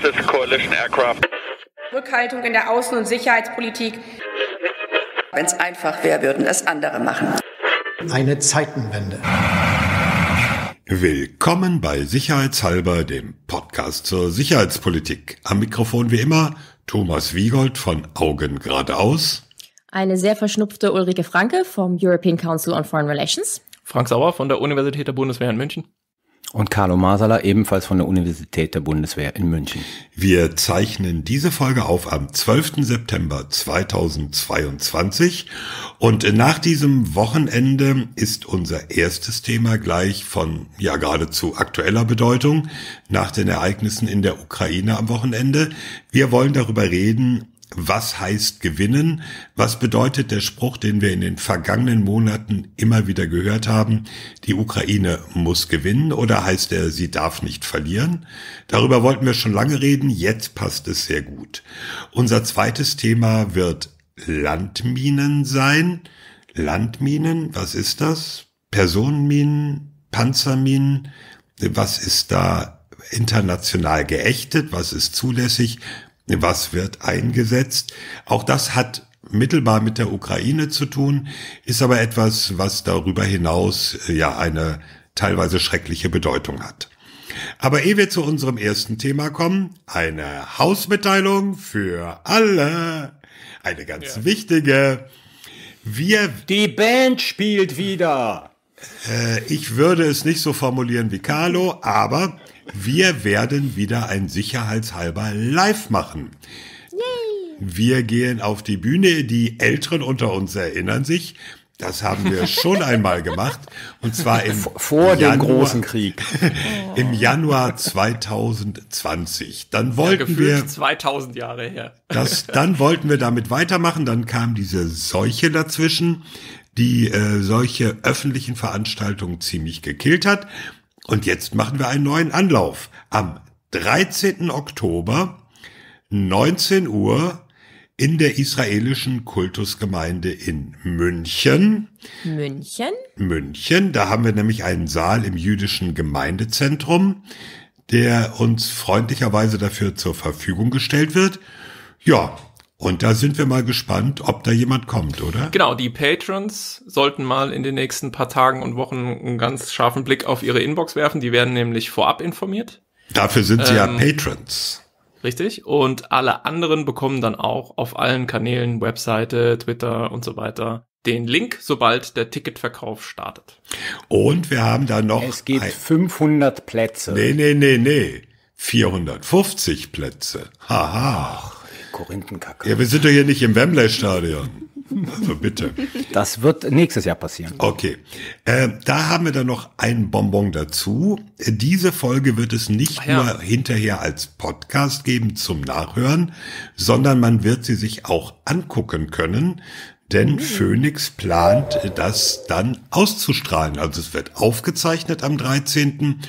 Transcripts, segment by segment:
This is coalition aircraft. Rückhaltung in der Außen- und Sicherheitspolitik. Wenn es einfach wäre, würden es andere machen. Eine Zeitenwende. Willkommen bei Sicherheitshalber, dem Podcast zur Sicherheitspolitik. Am Mikrofon wie immer Thomas Wiegold von Augen geradeaus. Eine sehr verschnupfte Ulrike Franke vom European Council on Foreign Relations. Frank Sauer von der Universität der Bundeswehr in München. Und Carlo Masala ebenfalls von der Universität der Bundeswehr in München. Wir zeichnen diese Folge auf am 12. September 2022 und nach diesem Wochenende ist unser erstes Thema gleich von ja geradezu aktueller Bedeutung nach den Ereignissen in der Ukraine am Wochenende. Wir wollen darüber reden, was heißt gewinnen? Was bedeutet der Spruch, den wir in den vergangenen Monaten immer wieder gehört haben, die Ukraine muss gewinnen oder heißt er, sie darf nicht verlieren? Darüber wollten wir schon lange reden, jetzt passt es sehr gut. Unser zweites Thema wird Landminen sein. Landminen, was ist das? Personenminen, Panzerminen, was ist da international geächtet, was ist zulässig, was wird eingesetzt? Auch das hat mittelbar mit der Ukraine zu tun, ist aber etwas, was darüber hinaus äh, ja eine teilweise schreckliche Bedeutung hat. Aber ehe wir zu unserem ersten Thema kommen, eine Hausmitteilung für alle. Eine ganz ja. wichtige. Wir. Die Band spielt wieder. Äh, ich würde es nicht so formulieren wie Carlo, aber wir werden wieder ein sicherheitshalber Live machen. Wir gehen auf die Bühne. Die Älteren unter uns erinnern sich. Das haben wir schon einmal gemacht. Und zwar im vor Januar, dem großen Krieg. Im Januar 2020. Dann wollten ja, wir 2000 Jahre her. Das, dann wollten wir damit weitermachen. Dann kam diese Seuche dazwischen, die äh, solche öffentlichen Veranstaltungen ziemlich gekillt hat. Und jetzt machen wir einen neuen Anlauf. Am 13. Oktober, 19 Uhr, in der israelischen Kultusgemeinde in München. München? München. Da haben wir nämlich einen Saal im jüdischen Gemeindezentrum, der uns freundlicherweise dafür zur Verfügung gestellt wird. Ja, und da sind wir mal gespannt, ob da jemand kommt, oder? Genau, die Patrons sollten mal in den nächsten paar Tagen und Wochen einen ganz scharfen Blick auf ihre Inbox werfen. Die werden nämlich vorab informiert. Dafür sind sie ähm, ja Patrons. Richtig. Und alle anderen bekommen dann auch auf allen Kanälen, Webseite, Twitter und so weiter den Link, sobald der Ticketverkauf startet. Und wir haben da noch. Es gibt 500 Plätze. Nee, nee, nee, nee. 450 Plätze. Haha. Korinthenkacke. Ja, wir sind doch hier nicht im Wembley-Stadion. Also bitte. Das wird nächstes Jahr passieren. Okay. Äh, da haben wir dann noch ein Bonbon dazu. Diese Folge wird es nicht ja. nur hinterher als Podcast geben zum Nachhören, sondern man wird sie sich auch angucken können. Denn mhm. Phoenix plant, das dann auszustrahlen. Also es wird aufgezeichnet am 13.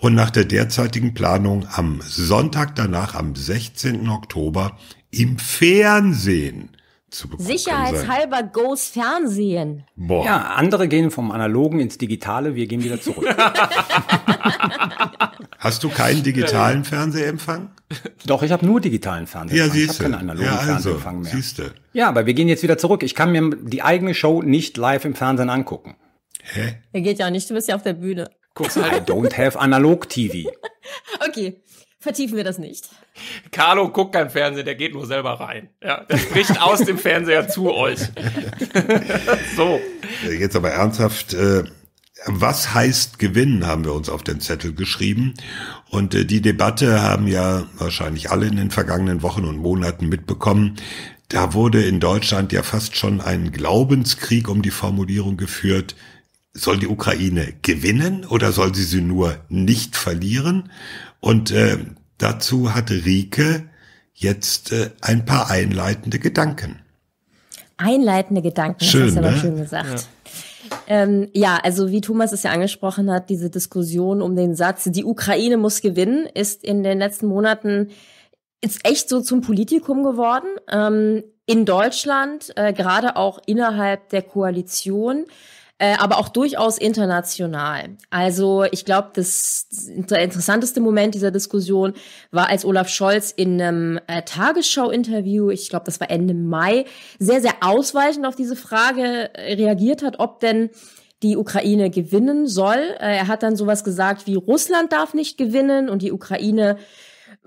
und nach der derzeitigen Planung am Sonntag danach, am 16. Oktober, im Fernsehen zu bekommen. Sicherheitshalber goes Fernsehen. Boah. Ja, andere gehen vom Analogen ins Digitale, wir gehen wieder zurück. Hast du keinen digitalen Fernsehempfang? Doch, ich habe nur digitalen Fernsehempfang. Ja, siehste. ich habe keinen analogen ja, also, Fernsehempfang mehr. Siehste. Ja, aber wir gehen jetzt wieder zurück. Ich kann mir die eigene Show nicht live im Fernsehen angucken. Hä? Er geht ja auch nicht, du bist ja auf der Bühne. Guck's I don't have analog TV. okay vertiefen wir das nicht. Carlo guckt kein Fernsehen, der geht nur selber rein. Ja, der spricht aus dem Fernseher zu euch. so. Äh, jetzt aber ernsthaft. Äh was heißt gewinnen, haben wir uns auf den Zettel geschrieben. Und äh, die Debatte haben ja wahrscheinlich alle in den vergangenen Wochen und Monaten mitbekommen. Da wurde in Deutschland ja fast schon ein Glaubenskrieg um die Formulierung geführt. Soll die Ukraine gewinnen oder soll sie sie nur nicht verlieren? Und äh, dazu hat Rike jetzt äh, ein paar einleitende Gedanken. Einleitende Gedanken, schön, das hast du ne? aber schön gesagt. Ja. Ähm, ja, also wie Thomas es ja angesprochen hat, diese Diskussion um den Satz, die Ukraine muss gewinnen, ist in den letzten Monaten ist echt so zum Politikum geworden. Ähm, in Deutschland, äh, gerade auch innerhalb der Koalition. Äh, aber auch durchaus international. Also ich glaube, das interessanteste Moment dieser Diskussion war, als Olaf Scholz in einem äh, Tagesschau-Interview, ich glaube, das war Ende Mai, sehr, sehr ausweichend auf diese Frage äh, reagiert hat, ob denn die Ukraine gewinnen soll. Äh, er hat dann sowas gesagt wie Russland darf nicht gewinnen und die Ukraine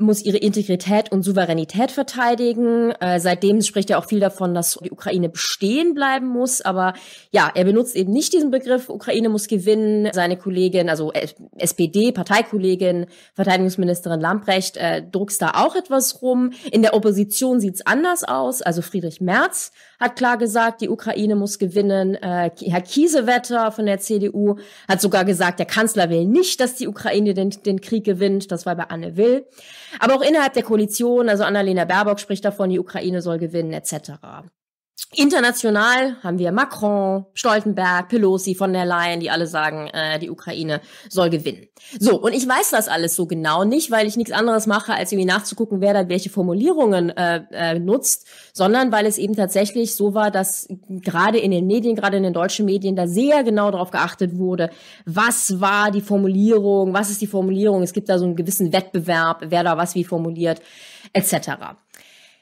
muss ihre Integrität und Souveränität verteidigen. Äh, seitdem spricht er auch viel davon, dass die Ukraine bestehen bleiben muss. Aber ja, er benutzt eben nicht diesen Begriff, Ukraine muss gewinnen. Seine Kollegin, also äh, SPD, Parteikollegin, Verteidigungsministerin Lamprecht, äh, druckst da auch etwas rum. In der Opposition sieht's anders aus. Also Friedrich Merz hat klar gesagt, die Ukraine muss gewinnen. Äh, Herr Kiesewetter von der CDU hat sogar gesagt, der Kanzler will nicht, dass die Ukraine den, den Krieg gewinnt. Das war bei Anne Will. Aber auch innerhalb der Koalition, also Annalena Baerbock spricht davon, die Ukraine soll gewinnen, etc. International haben wir Macron, Stoltenberg, Pelosi, von der Leyen, die alle sagen, äh, die Ukraine soll gewinnen. So, und ich weiß das alles so genau nicht, weil ich nichts anderes mache, als irgendwie nachzugucken, wer da welche Formulierungen äh, äh, nutzt, sondern weil es eben tatsächlich so war, dass gerade in den Medien, gerade in den deutschen Medien, da sehr genau darauf geachtet wurde, was war die Formulierung, was ist die Formulierung, es gibt da so einen gewissen Wettbewerb, wer da was wie formuliert, etc.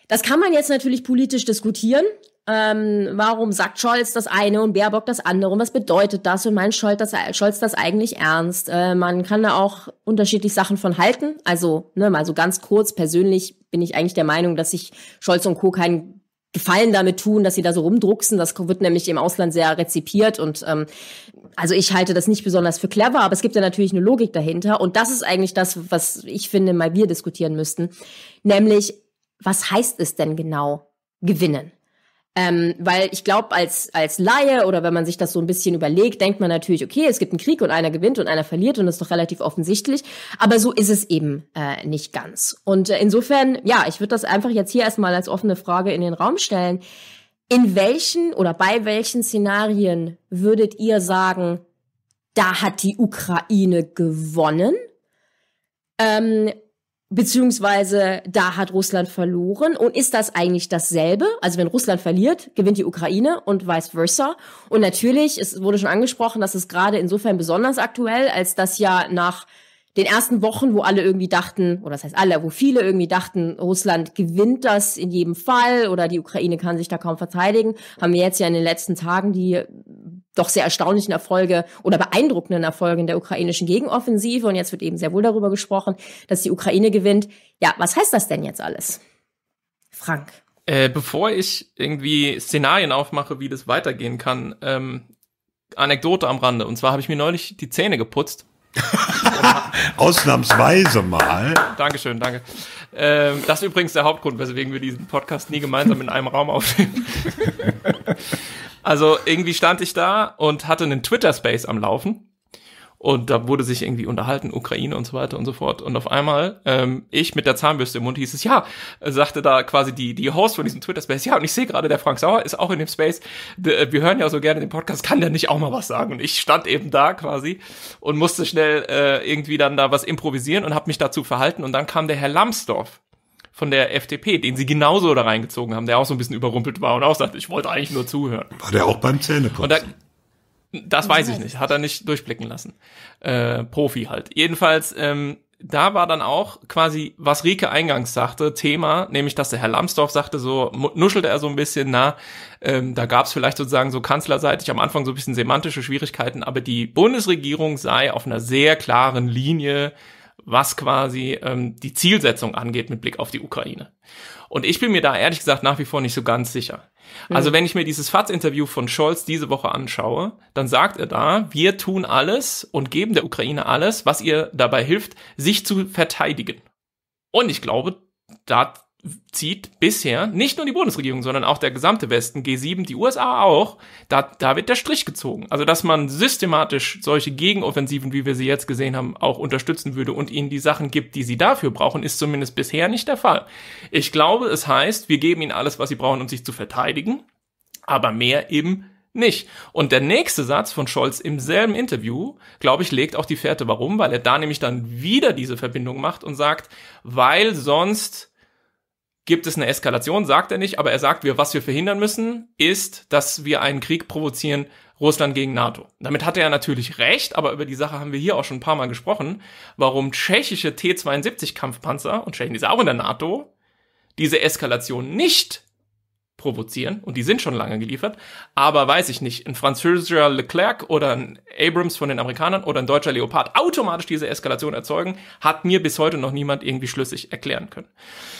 Das kann man jetzt natürlich politisch diskutieren ähm, warum sagt Scholz das eine und Baerbock das andere und was bedeutet das und meint Scholz das, Scholz das eigentlich ernst? Äh, man kann da auch unterschiedlich Sachen von halten. Also, ne, mal so ganz kurz, persönlich bin ich eigentlich der Meinung, dass sich Scholz und Co. keinen Gefallen damit tun, dass sie da so rumdrucksen. Das wird nämlich im Ausland sehr rezipiert und ähm, also ich halte das nicht besonders für clever, aber es gibt ja natürlich eine Logik dahinter und das ist eigentlich das, was ich finde, mal wir diskutieren müssten, nämlich was heißt es denn genau gewinnen? Ähm, weil ich glaube, als, als Laie oder wenn man sich das so ein bisschen überlegt, denkt man natürlich, okay, es gibt einen Krieg und einer gewinnt und einer verliert und das ist doch relativ offensichtlich. Aber so ist es eben äh, nicht ganz. Und äh, insofern, ja, ich würde das einfach jetzt hier erstmal als offene Frage in den Raum stellen. In welchen oder bei welchen Szenarien würdet ihr sagen, da hat die Ukraine gewonnen? Ähm, Beziehungsweise da hat Russland verloren. Und ist das eigentlich dasselbe? Also wenn Russland verliert, gewinnt die Ukraine und vice versa. Und natürlich, es wurde schon angesprochen, das ist gerade insofern besonders aktuell, als das ja nach den ersten Wochen, wo alle irgendwie dachten, oder das heißt alle, wo viele irgendwie dachten, Russland gewinnt das in jedem Fall oder die Ukraine kann sich da kaum verteidigen, haben wir jetzt ja in den letzten Tagen die doch sehr erstaunlichen Erfolge oder beeindruckenden Erfolge in der ukrainischen Gegenoffensive. Und jetzt wird eben sehr wohl darüber gesprochen, dass die Ukraine gewinnt. Ja, was heißt das denn jetzt alles? Frank. Äh, bevor ich irgendwie Szenarien aufmache, wie das weitergehen kann, ähm, Anekdote am Rande. Und zwar habe ich mir neulich die Zähne geputzt. Ausnahmsweise mal. Dankeschön, danke. Ähm, das ist übrigens der Hauptgrund, weswegen wir diesen Podcast nie gemeinsam in einem Raum aufnehmen. Also irgendwie stand ich da und hatte einen Twitter-Space am Laufen. Und da wurde sich irgendwie unterhalten, Ukraine und so weiter und so fort. Und auf einmal, ähm, ich mit der Zahnbürste im Mund hieß es, ja, sagte da quasi die, die Host von diesem Twitter-Space, ja, und ich sehe gerade, der Frank Sauer ist auch in dem Space, äh, wir hören ja so gerne den Podcast, kann der nicht auch mal was sagen? Und ich stand eben da quasi und musste schnell äh, irgendwie dann da was improvisieren und habe mich dazu verhalten. Und dann kam der Herr Lambsdorff von der FDP, den sie genauso da reingezogen haben, der auch so ein bisschen überrumpelt war und auch sagte, ich wollte eigentlich nur zuhören. War der auch beim Zähneputzen? Das weiß ich nicht, hat er nicht durchblicken lassen. Äh, Profi halt. Jedenfalls, ähm, da war dann auch quasi, was Rieke eingangs sagte, Thema, nämlich, dass der Herr Lambsdorff sagte, so nuschelte er so ein bisschen, na, ähm, da gab es vielleicht sozusagen so kanzlerseitig am Anfang so ein bisschen semantische Schwierigkeiten, aber die Bundesregierung sei auf einer sehr klaren Linie was quasi ähm, die Zielsetzung angeht mit Blick auf die Ukraine. Und ich bin mir da ehrlich gesagt nach wie vor nicht so ganz sicher. Hm. Also wenn ich mir dieses FATS-Interview von Scholz diese Woche anschaue, dann sagt er da, wir tun alles und geben der Ukraine alles, was ihr dabei hilft, sich zu verteidigen. Und ich glaube, da zieht bisher nicht nur die Bundesregierung, sondern auch der gesamte Westen, G7, die USA auch, da, da wird der Strich gezogen. Also, dass man systematisch solche Gegenoffensiven, wie wir sie jetzt gesehen haben, auch unterstützen würde und ihnen die Sachen gibt, die sie dafür brauchen, ist zumindest bisher nicht der Fall. Ich glaube, es heißt, wir geben ihnen alles, was sie brauchen, um sich zu verteidigen, aber mehr eben nicht. Und der nächste Satz von Scholz im selben Interview, glaube ich, legt auch die Fährte. Warum? Weil er da nämlich dann wieder diese Verbindung macht und sagt, weil sonst gibt es eine Eskalation, sagt er nicht, aber er sagt, wir, was wir verhindern müssen, ist, dass wir einen Krieg provozieren, Russland gegen NATO. Damit hat er natürlich recht, aber über die Sache haben wir hier auch schon ein paar Mal gesprochen, warum tschechische T-72 Kampfpanzer, und Tschechien ist auch in der NATO, diese Eskalation nicht provozieren und die sind schon lange geliefert, aber weiß ich nicht, ein französischer Leclerc oder ein Abrams von den Amerikanern oder ein deutscher Leopard automatisch diese Eskalation erzeugen, hat mir bis heute noch niemand irgendwie schlüssig erklären können.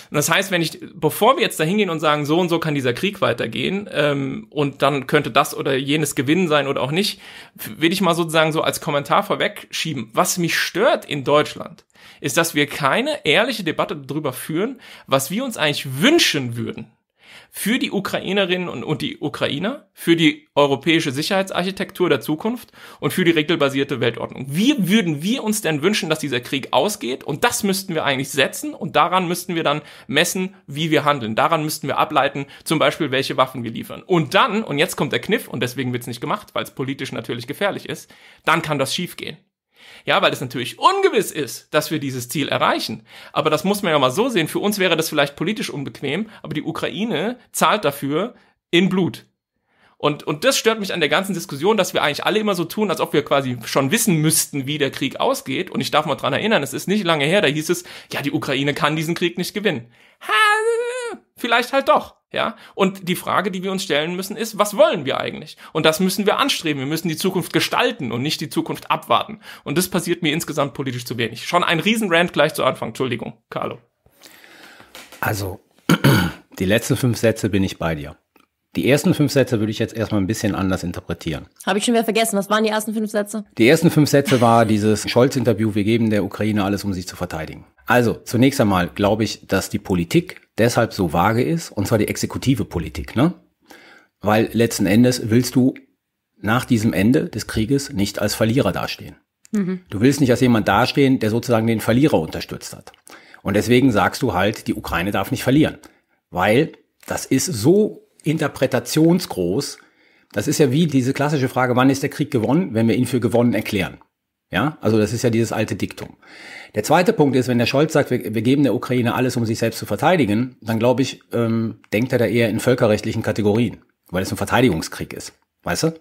Und das heißt, wenn ich, bevor wir jetzt da hingehen und sagen, so und so kann dieser Krieg weitergehen ähm, und dann könnte das oder jenes Gewinnen sein oder auch nicht, will ich mal sozusagen so als Kommentar vorweg schieben, Was mich stört in Deutschland, ist, dass wir keine ehrliche Debatte darüber führen, was wir uns eigentlich wünschen würden für die Ukrainerinnen und, und die Ukrainer, für die europäische Sicherheitsarchitektur der Zukunft und für die regelbasierte Weltordnung. Wie würden wir uns denn wünschen, dass dieser Krieg ausgeht? Und das müssten wir eigentlich setzen und daran müssten wir dann messen, wie wir handeln. Daran müssten wir ableiten, zum Beispiel, welche Waffen wir liefern. Und dann, und jetzt kommt der Kniff, und deswegen wird es nicht gemacht, weil es politisch natürlich gefährlich ist, dann kann das schiefgehen. Ja, weil es natürlich ungewiss ist, dass wir dieses Ziel erreichen. Aber das muss man ja mal so sehen. Für uns wäre das vielleicht politisch unbequem, aber die Ukraine zahlt dafür in Blut. Und, und das stört mich an der ganzen Diskussion, dass wir eigentlich alle immer so tun, als ob wir quasi schon wissen müssten, wie der Krieg ausgeht. Und ich darf mal dran erinnern, es ist nicht lange her, da hieß es, ja, die Ukraine kann diesen Krieg nicht gewinnen. Ha hm, vielleicht halt doch. Ja, und die Frage, die wir uns stellen müssen, ist, was wollen wir eigentlich? Und das müssen wir anstreben. Wir müssen die Zukunft gestalten und nicht die Zukunft abwarten. Und das passiert mir insgesamt politisch zu wenig. Schon ein Riesenrand gleich zu Anfang. Entschuldigung, Carlo. Also, die letzten fünf Sätze bin ich bei dir. Die ersten fünf Sätze würde ich jetzt erstmal ein bisschen anders interpretieren. Habe ich schon wieder vergessen. Was waren die ersten fünf Sätze? Die ersten fünf Sätze war dieses Scholz-Interview, wir geben der Ukraine alles, um sich zu verteidigen. Also, zunächst einmal glaube ich, dass die Politik deshalb so vage ist, und zwar die exekutive Politik, ne? Weil letzten Endes willst du nach diesem Ende des Krieges nicht als Verlierer dastehen. Mhm. Du willst nicht als jemand dastehen, der sozusagen den Verlierer unterstützt hat. Und deswegen sagst du halt, die Ukraine darf nicht verlieren. Weil das ist so interpretationsgroß. Das ist ja wie diese klassische Frage, wann ist der Krieg gewonnen, wenn wir ihn für gewonnen erklären. Ja, also das ist ja dieses alte Diktum. Der zweite Punkt ist, wenn der Scholz sagt, wir, wir geben der Ukraine alles, um sich selbst zu verteidigen, dann glaube ich, ähm, denkt er da eher in völkerrechtlichen Kategorien, weil es ein Verteidigungskrieg ist. Weißt du?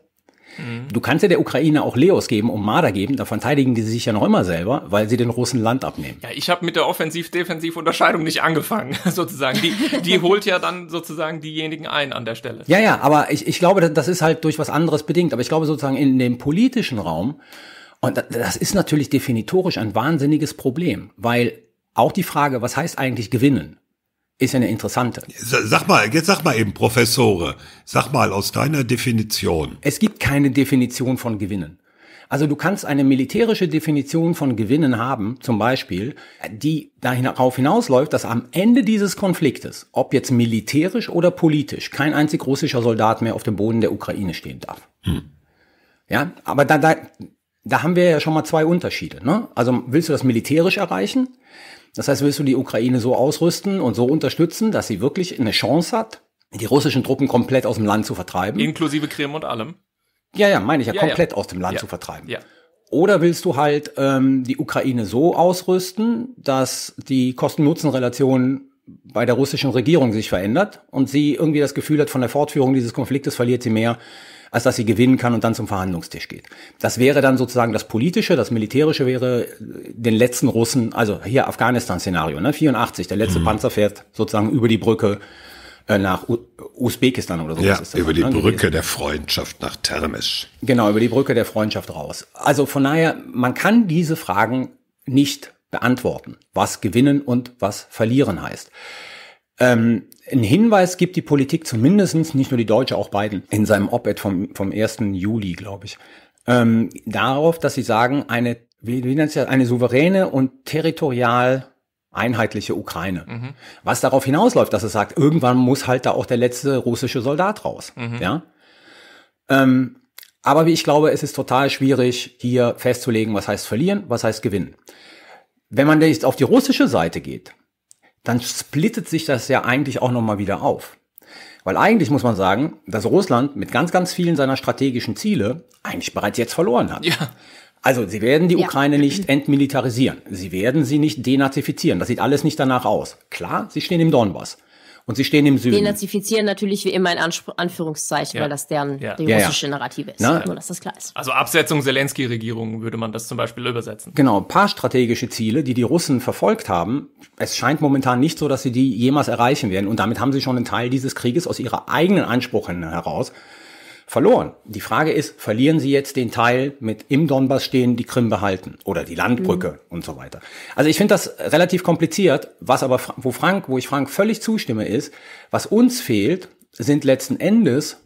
Mhm. Du kannst ja der Ukraine auch Leos geben und Marder geben, da verteidigen die sich ja noch immer selber, weil sie den Russen Land abnehmen. Ja, ich habe mit der Offensiv-Defensiv-Unterscheidung nicht angefangen, sozusagen. Die, die holt ja dann sozusagen diejenigen ein an der Stelle. Ja, ja, aber ich, ich glaube, das ist halt durch was anderes bedingt. Aber ich glaube sozusagen in dem politischen Raum, und das ist natürlich definitorisch ein wahnsinniges Problem, weil auch die Frage, was heißt eigentlich gewinnen? ist eine interessante. Sag mal, jetzt sag mal eben, Professore, sag mal aus deiner Definition. Es gibt keine Definition von Gewinnen. Also du kannst eine militärische Definition von Gewinnen haben, zum Beispiel, die darauf hinausläuft, dass am Ende dieses Konfliktes, ob jetzt militärisch oder politisch, kein einzig russischer Soldat mehr auf dem Boden der Ukraine stehen darf. Hm. Ja, aber da, da, da haben wir ja schon mal zwei Unterschiede. Ne? Also willst du das militärisch erreichen? Das heißt, willst du die Ukraine so ausrüsten und so unterstützen, dass sie wirklich eine Chance hat, die russischen Truppen komplett aus dem Land zu vertreiben? Inklusive Krim und allem. Ja, ja, meine ich ja, ja komplett ja. aus dem Land ja. zu vertreiben. Ja. Oder willst du halt ähm, die Ukraine so ausrüsten, dass die Kosten-Nutzen-Relation bei der russischen Regierung sich verändert und sie irgendwie das Gefühl hat, von der Fortführung dieses Konfliktes verliert sie mehr als dass sie gewinnen kann und dann zum Verhandlungstisch geht. Das wäre dann sozusagen das Politische, das Militärische wäre äh, den letzten Russen, also hier Afghanistan-Szenario, ne? 84, der letzte mhm. Panzer fährt sozusagen über die Brücke äh, nach Usbekistan oder so. Ja, über die ne? Brücke der Freundschaft nach Termisch. Genau, über die Brücke der Freundschaft raus. Also von daher, man kann diese Fragen nicht beantworten, was gewinnen und was verlieren heißt. Ähm, ein Hinweis gibt die Politik zumindestens nicht nur die Deutsche, auch Biden, in seinem Op-Ed vom, vom 1. Juli, glaube ich, ähm, darauf, dass sie sagen, eine, wie, wie nennt sie das, eine souveräne und territorial einheitliche Ukraine. Mhm. Was darauf hinausläuft, dass es sagt, irgendwann muss halt da auch der letzte russische Soldat raus. Mhm. Ja. Ähm, aber wie ich glaube, es ist total schwierig, hier festzulegen, was heißt verlieren, was heißt gewinnen. Wenn man jetzt auf die russische Seite geht, dann splittet sich das ja eigentlich auch nochmal wieder auf. Weil eigentlich muss man sagen, dass Russland mit ganz, ganz vielen seiner strategischen Ziele eigentlich bereits jetzt verloren hat. Ja. Also sie werden die ja. Ukraine nicht entmilitarisieren. Sie werden sie nicht denazifizieren. Das sieht alles nicht danach aus. Klar, sie stehen im Donbass. Und sie stehen im Süden. Denazifizieren natürlich wie immer in Anspr Anführungszeichen, ja. weil das deren ja. die russische ja, Narrative ist. Na? Nur, dass das klar ist. Also Absetzung Zelensky-Regierung würde man das zum Beispiel übersetzen. Genau, ein paar strategische Ziele, die die Russen verfolgt haben. Es scheint momentan nicht so, dass sie die jemals erreichen werden. Und damit haben sie schon einen Teil dieses Krieges aus ihrer eigenen Ansprüchen heraus verloren. Die Frage ist, verlieren sie jetzt den Teil mit im Donbass stehen, die Krim behalten oder die Landbrücke mhm. und so weiter. Also ich finde das relativ kompliziert, was aber wo Frank, wo ich Frank völlig zustimme ist, was uns fehlt, sind letzten Endes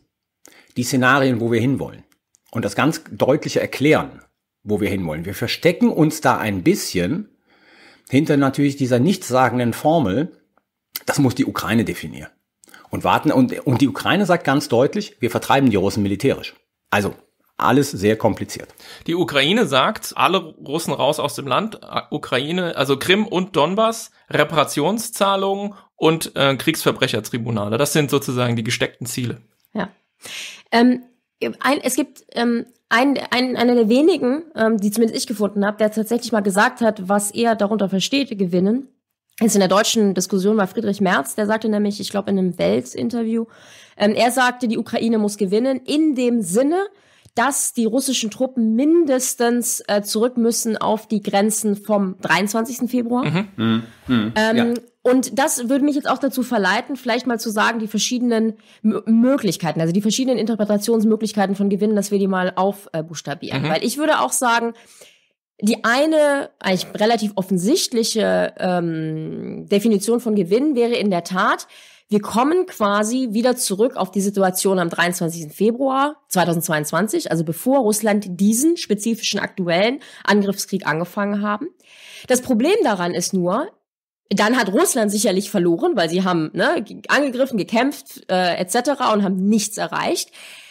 die Szenarien, wo wir hinwollen und das ganz deutliche erklären, wo wir hinwollen. Wir verstecken uns da ein bisschen hinter natürlich dieser nichtssagenden Formel, das muss die Ukraine definieren und warten. Und, und die Ukraine sagt ganz deutlich, wir vertreiben die Russen militärisch. Also alles sehr kompliziert. Die Ukraine sagt, alle Russen raus aus dem Land, äh, Ukraine, also Krim und Donbass, Reparationszahlungen und äh, Kriegsverbrechertribunale. Das sind sozusagen die gesteckten Ziele. Ja. Ähm, ein, es gibt ähm, ein, ein, einer der wenigen, ähm, die zumindest ich gefunden habe, der tatsächlich mal gesagt hat, was er darunter versteht, gewinnen ist in der deutschen Diskussion war Friedrich Merz, der sagte nämlich, ich glaube in einem Welt-Interview, ähm, er sagte, die Ukraine muss gewinnen in dem Sinne, dass die russischen Truppen mindestens äh, zurück müssen auf die Grenzen vom 23. Februar. Mhm. Mhm. Mhm. Ähm, ja. Und das würde mich jetzt auch dazu verleiten, vielleicht mal zu sagen, die verschiedenen M Möglichkeiten, also die verschiedenen Interpretationsmöglichkeiten von Gewinnen, dass wir die mal aufbuchstabieren. Äh, Weil ich würde auch sagen, die eine eigentlich relativ offensichtliche ähm, Definition von Gewinn wäre in der Tat, wir kommen quasi wieder zurück auf die Situation am 23. Februar 2022, also bevor Russland diesen spezifischen aktuellen Angriffskrieg angefangen haben. Das Problem daran ist nur, dann hat Russland sicherlich verloren, weil sie haben ne, angegriffen, gekämpft äh, etc. und haben nichts erreicht.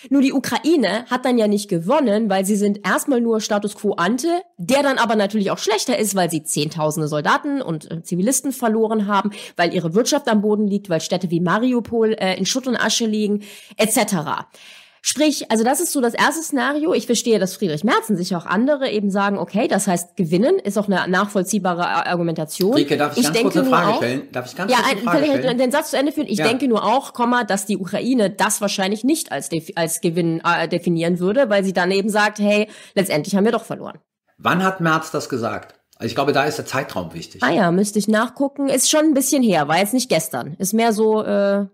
Nur die Ukraine hat dann ja nicht gewonnen, weil sie sind erstmal nur Status quo ante, der dann aber natürlich auch schlechter ist, weil sie Zehntausende Soldaten und äh, Zivilisten verloren haben, weil ihre Wirtschaft am Boden liegt, weil Städte wie Mariupol äh, in Schutt und Asche liegen etc. Sprich, also das ist so das erste Szenario. Ich verstehe, dass Friedrich Merz und sicher auch andere eben sagen, okay, das heißt gewinnen, ist auch eine nachvollziehbare Argumentation. Rike, darf ich, ich ganz kurz eine Frage auch, stellen? Darf ich ganz ja, kurz eine Frage stellen? Ja, den Satz zu Ende führen. Ich ja. denke nur auch, dass die Ukraine das wahrscheinlich nicht als, als Gewinn äh, definieren würde, weil sie dann eben sagt, hey, letztendlich haben wir doch verloren. Wann hat Merz das gesagt? Also ich glaube, da ist der Zeitraum wichtig. Ah ja, müsste ich nachgucken. Ist schon ein bisschen her, war jetzt nicht gestern. Ist mehr so... Äh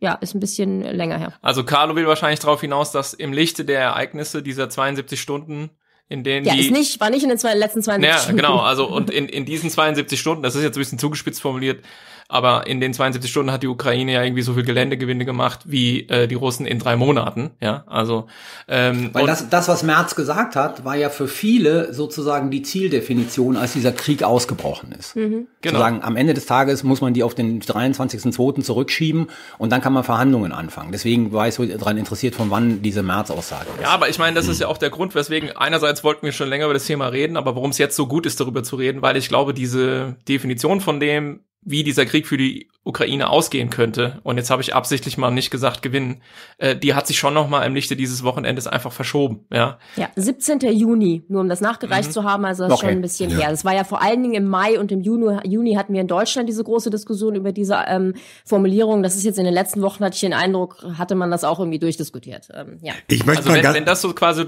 ja, ist ein bisschen länger her. Also Carlo will wahrscheinlich darauf hinaus, dass im Lichte der Ereignisse dieser 72 Stunden in denen ja, die, ist nicht, war nicht in den zwei, letzten 72 ja, Stunden. Ja, genau, also und in, in diesen 72 Stunden, das ist jetzt ein bisschen zugespitzt formuliert, aber in den 72 Stunden hat die Ukraine ja irgendwie so viel Geländegewinne gemacht wie äh, die Russen in drei Monaten. Ja, also ähm, weil das, das, was Merz gesagt hat, war ja für viele sozusagen die Zieldefinition, als dieser Krieg ausgebrochen ist. Mhm. Genau. Zu sagen, am Ende des Tages muss man die auf den 23.02. zurückschieben und dann kann man Verhandlungen anfangen. Deswegen war ich so daran interessiert, von wann diese Merz-Aussage ist. Ja, aber ich meine, das mhm. ist ja auch der Grund, weswegen einerseits wollten wir schon länger über das Thema reden, aber warum es jetzt so gut ist, darüber zu reden, weil ich glaube, diese Definition von dem, wie dieser Krieg für die Ukraine ausgehen könnte. Und jetzt habe ich absichtlich mal nicht gesagt gewinnen. Äh, die hat sich schon noch mal im Lichte dieses Wochenendes einfach verschoben. Ja, ja 17. Juni, nur um das nachgereicht mhm. zu haben, also das ist schon ein bisschen ja. her. Das war ja vor allen Dingen im Mai und im Juni, Juni hatten wir in Deutschland diese große Diskussion über diese ähm, Formulierung. Das ist jetzt in den letzten Wochen, hatte ich den Eindruck, hatte man das auch irgendwie durchdiskutiert. Ähm, ja. Ich möchte also mal wenn, wenn das so quasi...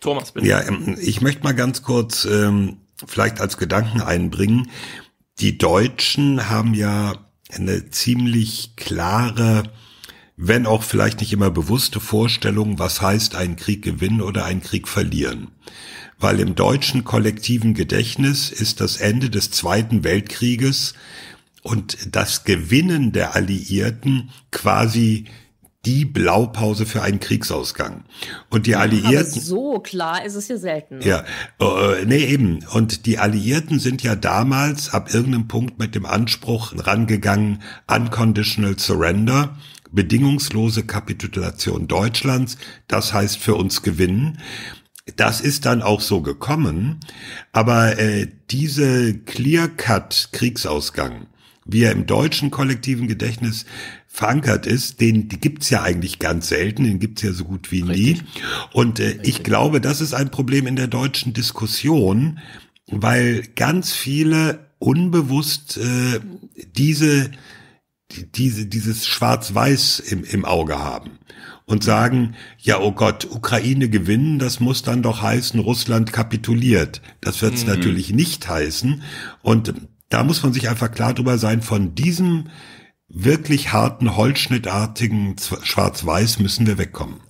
Thomas, bitte. Ja, ähm, ich möchte mal ganz kurz ähm, vielleicht als Gedanken einbringen, die Deutschen haben ja eine ziemlich klare, wenn auch vielleicht nicht immer bewusste Vorstellung, was heißt einen Krieg gewinnen oder einen Krieg verlieren. Weil im deutschen kollektiven Gedächtnis ist das Ende des Zweiten Weltkrieges und das Gewinnen der Alliierten quasi die Blaupause für einen Kriegsausgang. Und die Alliierten. Aber so klar ist es hier selten. Ja, äh, nee, eben. Und die Alliierten sind ja damals ab irgendeinem Punkt mit dem Anspruch rangegangen, unconditional surrender bedingungslose Kapitulation Deutschlands, das heißt für uns gewinnen. Das ist dann auch so gekommen, aber äh, diese Clear-Cut-Kriegsausgang, wie er im deutschen kollektiven Gedächtnis verankert ist, den die gibt's ja eigentlich ganz selten, den gibt's ja so gut wie Richtig. nie. Und äh, ich glaube, das ist ein Problem in der deutschen Diskussion, weil ganz viele unbewusst äh, diese, diese, dieses Schwarz-Weiß im, im Auge haben und sagen, ja, oh Gott, Ukraine gewinnen, das muss dann doch heißen, Russland kapituliert. Das wird's mhm. natürlich nicht heißen. Und da muss man sich einfach klar drüber sein, von diesem wirklich harten, holzschnittartigen Schwarz-Weiß müssen wir wegkommen.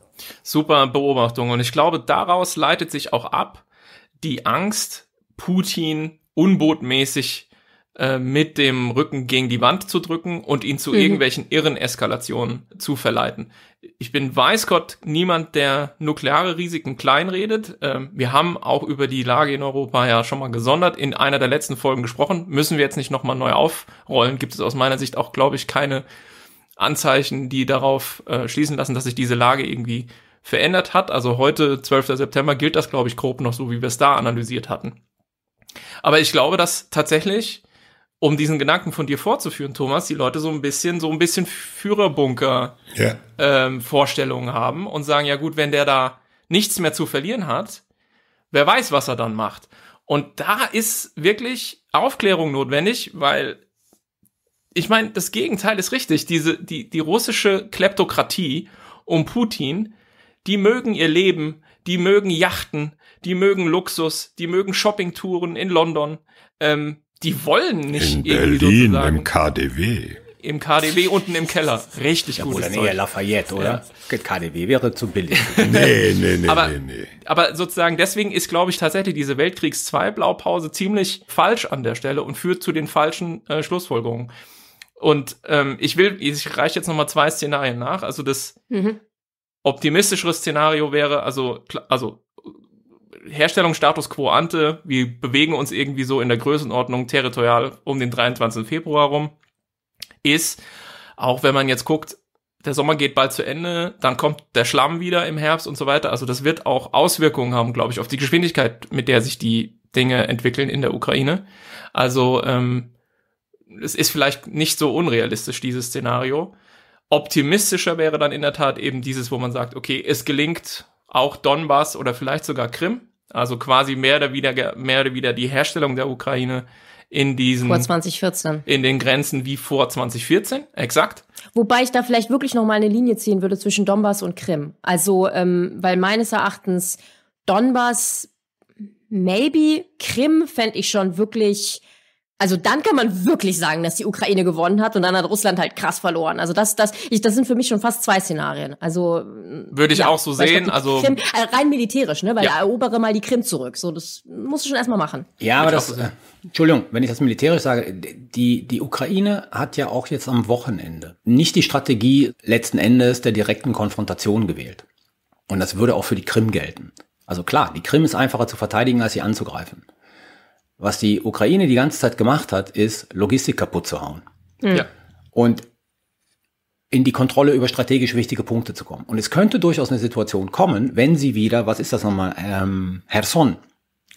Super Beobachtung. Und ich glaube, daraus leitet sich auch ab die Angst, Putin unbotmäßig äh, mit dem Rücken gegen die Wand zu drücken und ihn zu mhm. irgendwelchen irren Eskalationen zu verleiten. Ich bin weiß Gott niemand, der nukleare Risiken kleinredet. Ähm, wir haben auch über die Lage in Europa ja schon mal gesondert in einer der letzten Folgen gesprochen. Müssen wir jetzt nicht nochmal neu aufrollen. Gibt es aus meiner Sicht auch, glaube ich, keine Anzeichen, die darauf äh, schließen lassen, dass sich diese Lage irgendwie verändert hat. Also heute, 12. September, gilt das, glaube ich, grob noch so, wie wir es da analysiert hatten. Aber ich glaube, dass tatsächlich um diesen Gedanken von dir vorzuführen, Thomas, die Leute so ein bisschen, so ein bisschen Führerbunker yeah. ähm, Vorstellungen haben und sagen, ja gut, wenn der da nichts mehr zu verlieren hat, wer weiß, was er dann macht. Und da ist wirklich Aufklärung notwendig, weil ich meine, das Gegenteil ist richtig. Diese, die, die russische Kleptokratie um Putin, die mögen ihr Leben, die mögen Yachten, die mögen Luxus, die mögen Shoppingtouren in London. Ähm, die wollen nicht in Berlin im KDW. Im KDW unten im Keller. Richtig ja, gut. Oder nee, Lafayette, oder? Ja. KDW wäre zu billig. nee, nee, nee, aber, nee, nee. Aber sozusagen deswegen ist, glaube ich, tatsächlich diese Weltkriegs ii Blaupause ziemlich falsch an der Stelle und führt zu den falschen äh, Schlussfolgerungen. Und ähm, ich will, ich reiche jetzt nochmal zwei Szenarien nach. Also das mhm. optimistischere Szenario wäre, also, also Herstellung Status Quo Ante. Wir bewegen uns irgendwie so in der Größenordnung territorial um den 23. Februar rum. Ist, auch wenn man jetzt guckt, der Sommer geht bald zu Ende, dann kommt der Schlamm wieder im Herbst und so weiter. Also das wird auch Auswirkungen haben, glaube ich, auf die Geschwindigkeit, mit der sich die Dinge entwickeln in der Ukraine. Also ähm, es ist vielleicht nicht so unrealistisch, dieses Szenario. Optimistischer wäre dann in der Tat eben dieses, wo man sagt, okay, es gelingt auch Donbass oder vielleicht sogar Krim. Also quasi mehr oder wieder, mehr oder wieder die Herstellung der Ukraine in diesen vor 2014 in den Grenzen wie vor 2014 exakt wobei ich da vielleicht wirklich noch mal eine Linie ziehen würde zwischen Donbass und Krim also ähm, weil meines Erachtens Donbass maybe Krim fände ich schon wirklich also dann kann man wirklich sagen, dass die Ukraine gewonnen hat und dann hat Russland halt krass verloren. Also das, das, ich, das sind für mich schon fast zwei Szenarien. Also mm, würde ich ja, auch so sehen. Glaub, also Krim, äh, rein militärisch, ne? Weil ja. erobere mal die Krim zurück. So, das musst du schon erstmal machen. Ja, aber das. äh, Entschuldigung, wenn ich das militärisch sage, die die Ukraine hat ja auch jetzt am Wochenende nicht die Strategie letzten Endes der direkten Konfrontation gewählt. Und das würde auch für die Krim gelten. Also klar, die Krim ist einfacher zu verteidigen, als sie anzugreifen was die Ukraine die ganze Zeit gemacht hat, ist Logistik kaputt zu hauen. Hm. Ja. Und in die Kontrolle über strategisch wichtige Punkte zu kommen. Und es könnte durchaus eine Situation kommen, wenn sie wieder, was ist das nochmal, ähm, Herson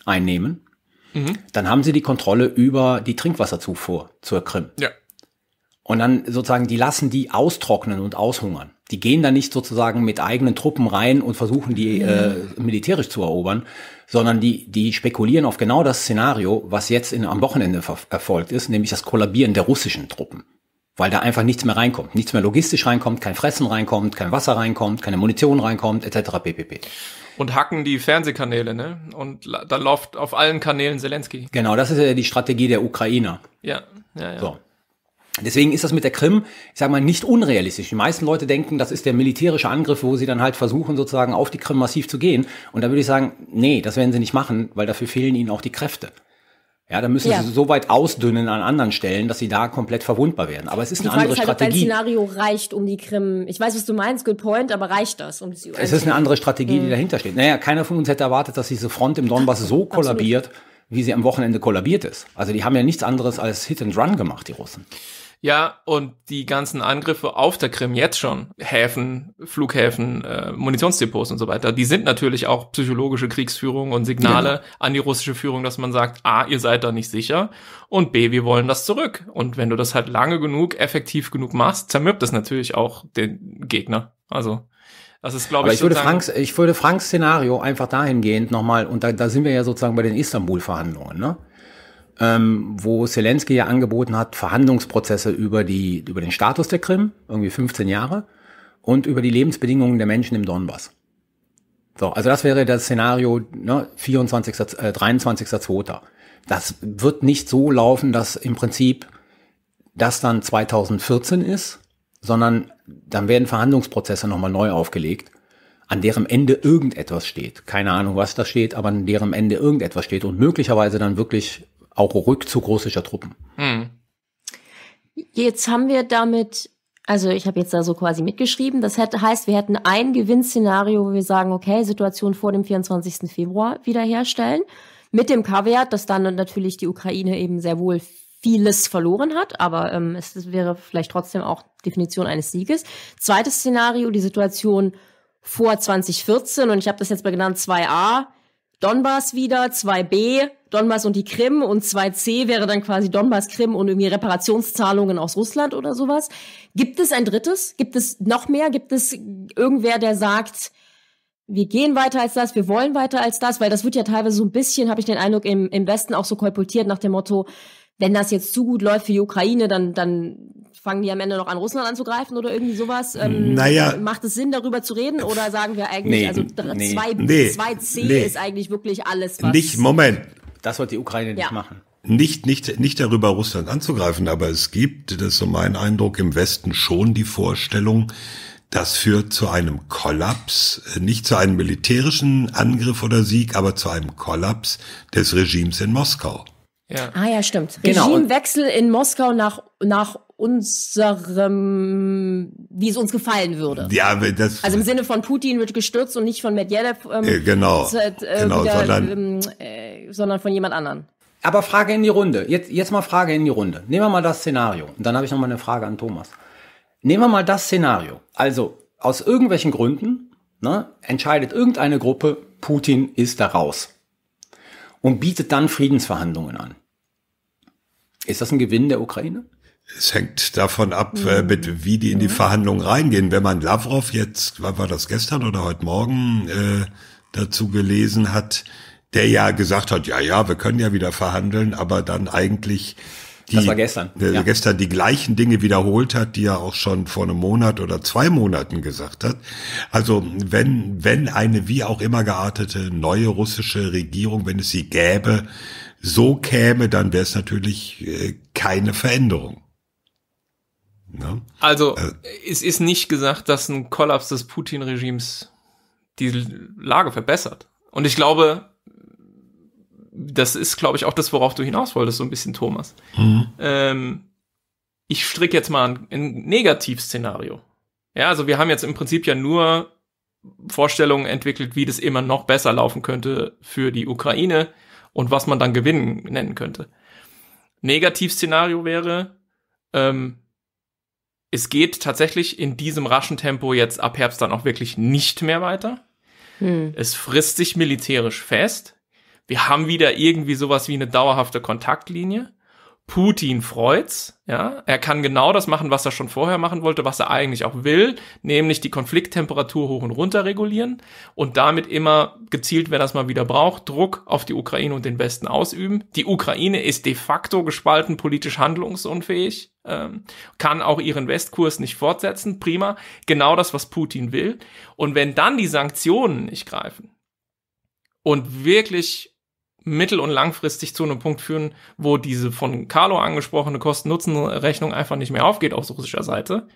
einnehmen, mhm. dann haben sie die Kontrolle über die Trinkwasserzufuhr zur Krim. Ja. Und dann sozusagen, die lassen die austrocknen und aushungern. Die gehen da nicht sozusagen mit eigenen Truppen rein und versuchen die äh, militärisch zu erobern, sondern die, die spekulieren auf genau das Szenario, was jetzt in, am Wochenende erfolgt ist, nämlich das Kollabieren der russischen Truppen. Weil da einfach nichts mehr reinkommt, nichts mehr logistisch reinkommt, kein Fressen reinkommt, kein Wasser reinkommt, keine Munition reinkommt, etc. ppp. Und hacken die Fernsehkanäle, ne? Und da läuft auf allen Kanälen Zelensky. Genau, das ist ja die Strategie der Ukrainer. Ja, ja, ja. So. Deswegen ist das mit der Krim, ich sage mal, nicht unrealistisch. Die meisten Leute denken, das ist der militärische Angriff, wo sie dann halt versuchen, sozusagen auf die Krim massiv zu gehen. Und da würde ich sagen, nee, das werden sie nicht machen, weil dafür fehlen ihnen auch die Kräfte. Ja, da müssen ja. sie so weit ausdünnen an anderen Stellen, dass sie da komplett verwundbar werden. Aber es ist ich eine andere ist halt, Strategie. Ob dein Szenario reicht, um die Krim. Ich weiß, was du meinst, good point, aber reicht das, um sie Es ist eine andere Strategie, mhm. die dahinter steht. Naja, keiner von uns hätte erwartet, dass diese Front im Donbass so kollabiert, Absolut. wie sie am Wochenende kollabiert ist. Also die haben ja nichts anderes als Hit and Run gemacht, die Russen. Ja, und die ganzen Angriffe auf der Krim jetzt schon, Häfen, Flughäfen, äh, Munitionsdepots und so weiter, die sind natürlich auch psychologische Kriegsführung und Signale ja. an die russische Führung, dass man sagt, A, ihr seid da nicht sicher und B, wir wollen das zurück. Und wenn du das halt lange genug, effektiv genug machst, zermürbt das natürlich auch den Gegner. Also. Das ist, glaube ich, ich würde Franks, ich würde Franks Szenario einfach dahingehend nochmal, und da, da sind wir ja sozusagen bei den Istanbul-Verhandlungen, ne? ähm, wo Zelensky ja angeboten hat, Verhandlungsprozesse über, die, über den Status der Krim, irgendwie 15 Jahre, und über die Lebensbedingungen der Menschen im Donbass. So, also das wäre das Szenario ne, 24. Äh, 23.2. Das wird nicht so laufen, dass im Prinzip das dann 2014 ist, sondern dann werden Verhandlungsprozesse nochmal neu aufgelegt, an deren Ende irgendetwas steht. Keine Ahnung, was da steht, aber an deren Ende irgendetwas steht und möglicherweise dann wirklich auch Rückzug russischer Truppen. Mhm. Jetzt haben wir damit, also ich habe jetzt da so quasi mitgeschrieben, das hätte, heißt, wir hätten ein Gewinnszenario, wo wir sagen, okay, Situation vor dem 24. Februar wiederherstellen. Mit dem Kaviat, dass dann natürlich die Ukraine eben sehr wohl vieles verloren hat, aber ähm, es wäre vielleicht trotzdem auch Definition eines Sieges. Zweites Szenario, die Situation vor 2014 und ich habe das jetzt mal genannt 2a, Donbass wieder, 2b, Donbass und die Krim und 2c wäre dann quasi Donbass, Krim und irgendwie Reparationszahlungen aus Russland oder sowas. Gibt es ein drittes? Gibt es noch mehr? Gibt es irgendwer, der sagt, wir gehen weiter als das, wir wollen weiter als das? Weil das wird ja teilweise so ein bisschen, habe ich den Eindruck, im, im Westen auch so kolportiert nach dem Motto, wenn das jetzt zu gut läuft für die Ukraine, dann, dann fangen die am Ende noch an, Russland anzugreifen oder irgendwie sowas? Ähm, naja. Macht es Sinn, darüber zu reden? Oder sagen wir eigentlich, nee, also 2C nee, nee, C nee. ist eigentlich wirklich alles, was. Nicht, Moment. Das wird die Ukraine ja. nicht machen nicht, nicht, nicht darüber Russland anzugreifen, aber es gibt, das ist so mein Eindruck, im Westen schon die Vorstellung, das führt zu einem Kollaps, äh, nicht zu einem militärischen Angriff oder Sieg, aber zu einem Kollaps des Regimes in Moskau. Ja. Ah ja, stimmt. Genau. Regimewechsel in Moskau nach, nach unserem, wie es uns gefallen würde. Ja, das. Also im Sinne von Putin wird gestürzt und nicht von Medvedev. Ähm, äh, genau. äh, genau wieder, sondern, ähm, äh, sondern von jemand anderen. Aber Frage in die Runde. Jetzt, jetzt mal Frage in die Runde. Nehmen wir mal das Szenario. Und dann habe ich noch mal eine Frage an Thomas. Nehmen wir mal das Szenario. Also aus irgendwelchen Gründen ne, entscheidet irgendeine Gruppe, Putin ist da raus und bietet dann Friedensverhandlungen an. Ist das ein Gewinn der Ukraine? es hängt davon ab, äh, mhm. mit, wie die in die Verhandlungen reingehen. Wenn man Lavrov jetzt, war, war das gestern oder heute Morgen, äh, dazu gelesen hat, der ja gesagt hat, ja, ja, wir können ja wieder verhandeln, aber dann eigentlich die, das war gestern. Äh, ja. gestern die gleichen Dinge wiederholt hat, die er auch schon vor einem Monat oder zwei Monaten gesagt hat. Also wenn, wenn eine wie auch immer geartete neue russische Regierung, wenn es sie gäbe, so käme, dann wäre es natürlich äh, keine Veränderung. Ne? Also äh, es ist nicht gesagt, dass ein Kollaps des Putin-Regimes die Lage verbessert. Und ich glaube, das ist, glaube ich, auch das, worauf du hinaus wolltest, so ein bisschen, Thomas. Mhm. Ähm, ich stricke jetzt mal ein, ein Negativszenario. Ja, also wir haben jetzt im Prinzip ja nur Vorstellungen entwickelt, wie das immer noch besser laufen könnte für die Ukraine und was man dann gewinnen nennen könnte. Negativszenario wäre, ähm, es geht tatsächlich in diesem raschen Tempo jetzt ab Herbst dann auch wirklich nicht mehr weiter. Hm. Es frisst sich militärisch fest. Wir haben wieder irgendwie sowas wie eine dauerhafte Kontaktlinie. Putin freut's, ja. Er kann genau das machen, was er schon vorher machen wollte, was er eigentlich auch will, nämlich die Konflikttemperatur hoch und runter regulieren und damit immer gezielt, wer das mal wieder braucht, Druck auf die Ukraine und den Westen ausüben. Die Ukraine ist de facto gespalten politisch handlungsunfähig, ähm, kann auch ihren Westkurs nicht fortsetzen. Prima. Genau das, was Putin will. Und wenn dann die Sanktionen nicht greifen und wirklich mittel- und langfristig zu einem Punkt führen, wo diese von Carlo angesprochene Kosten-Nutzen-Rechnung einfach nicht mehr aufgeht auf russischer Seite,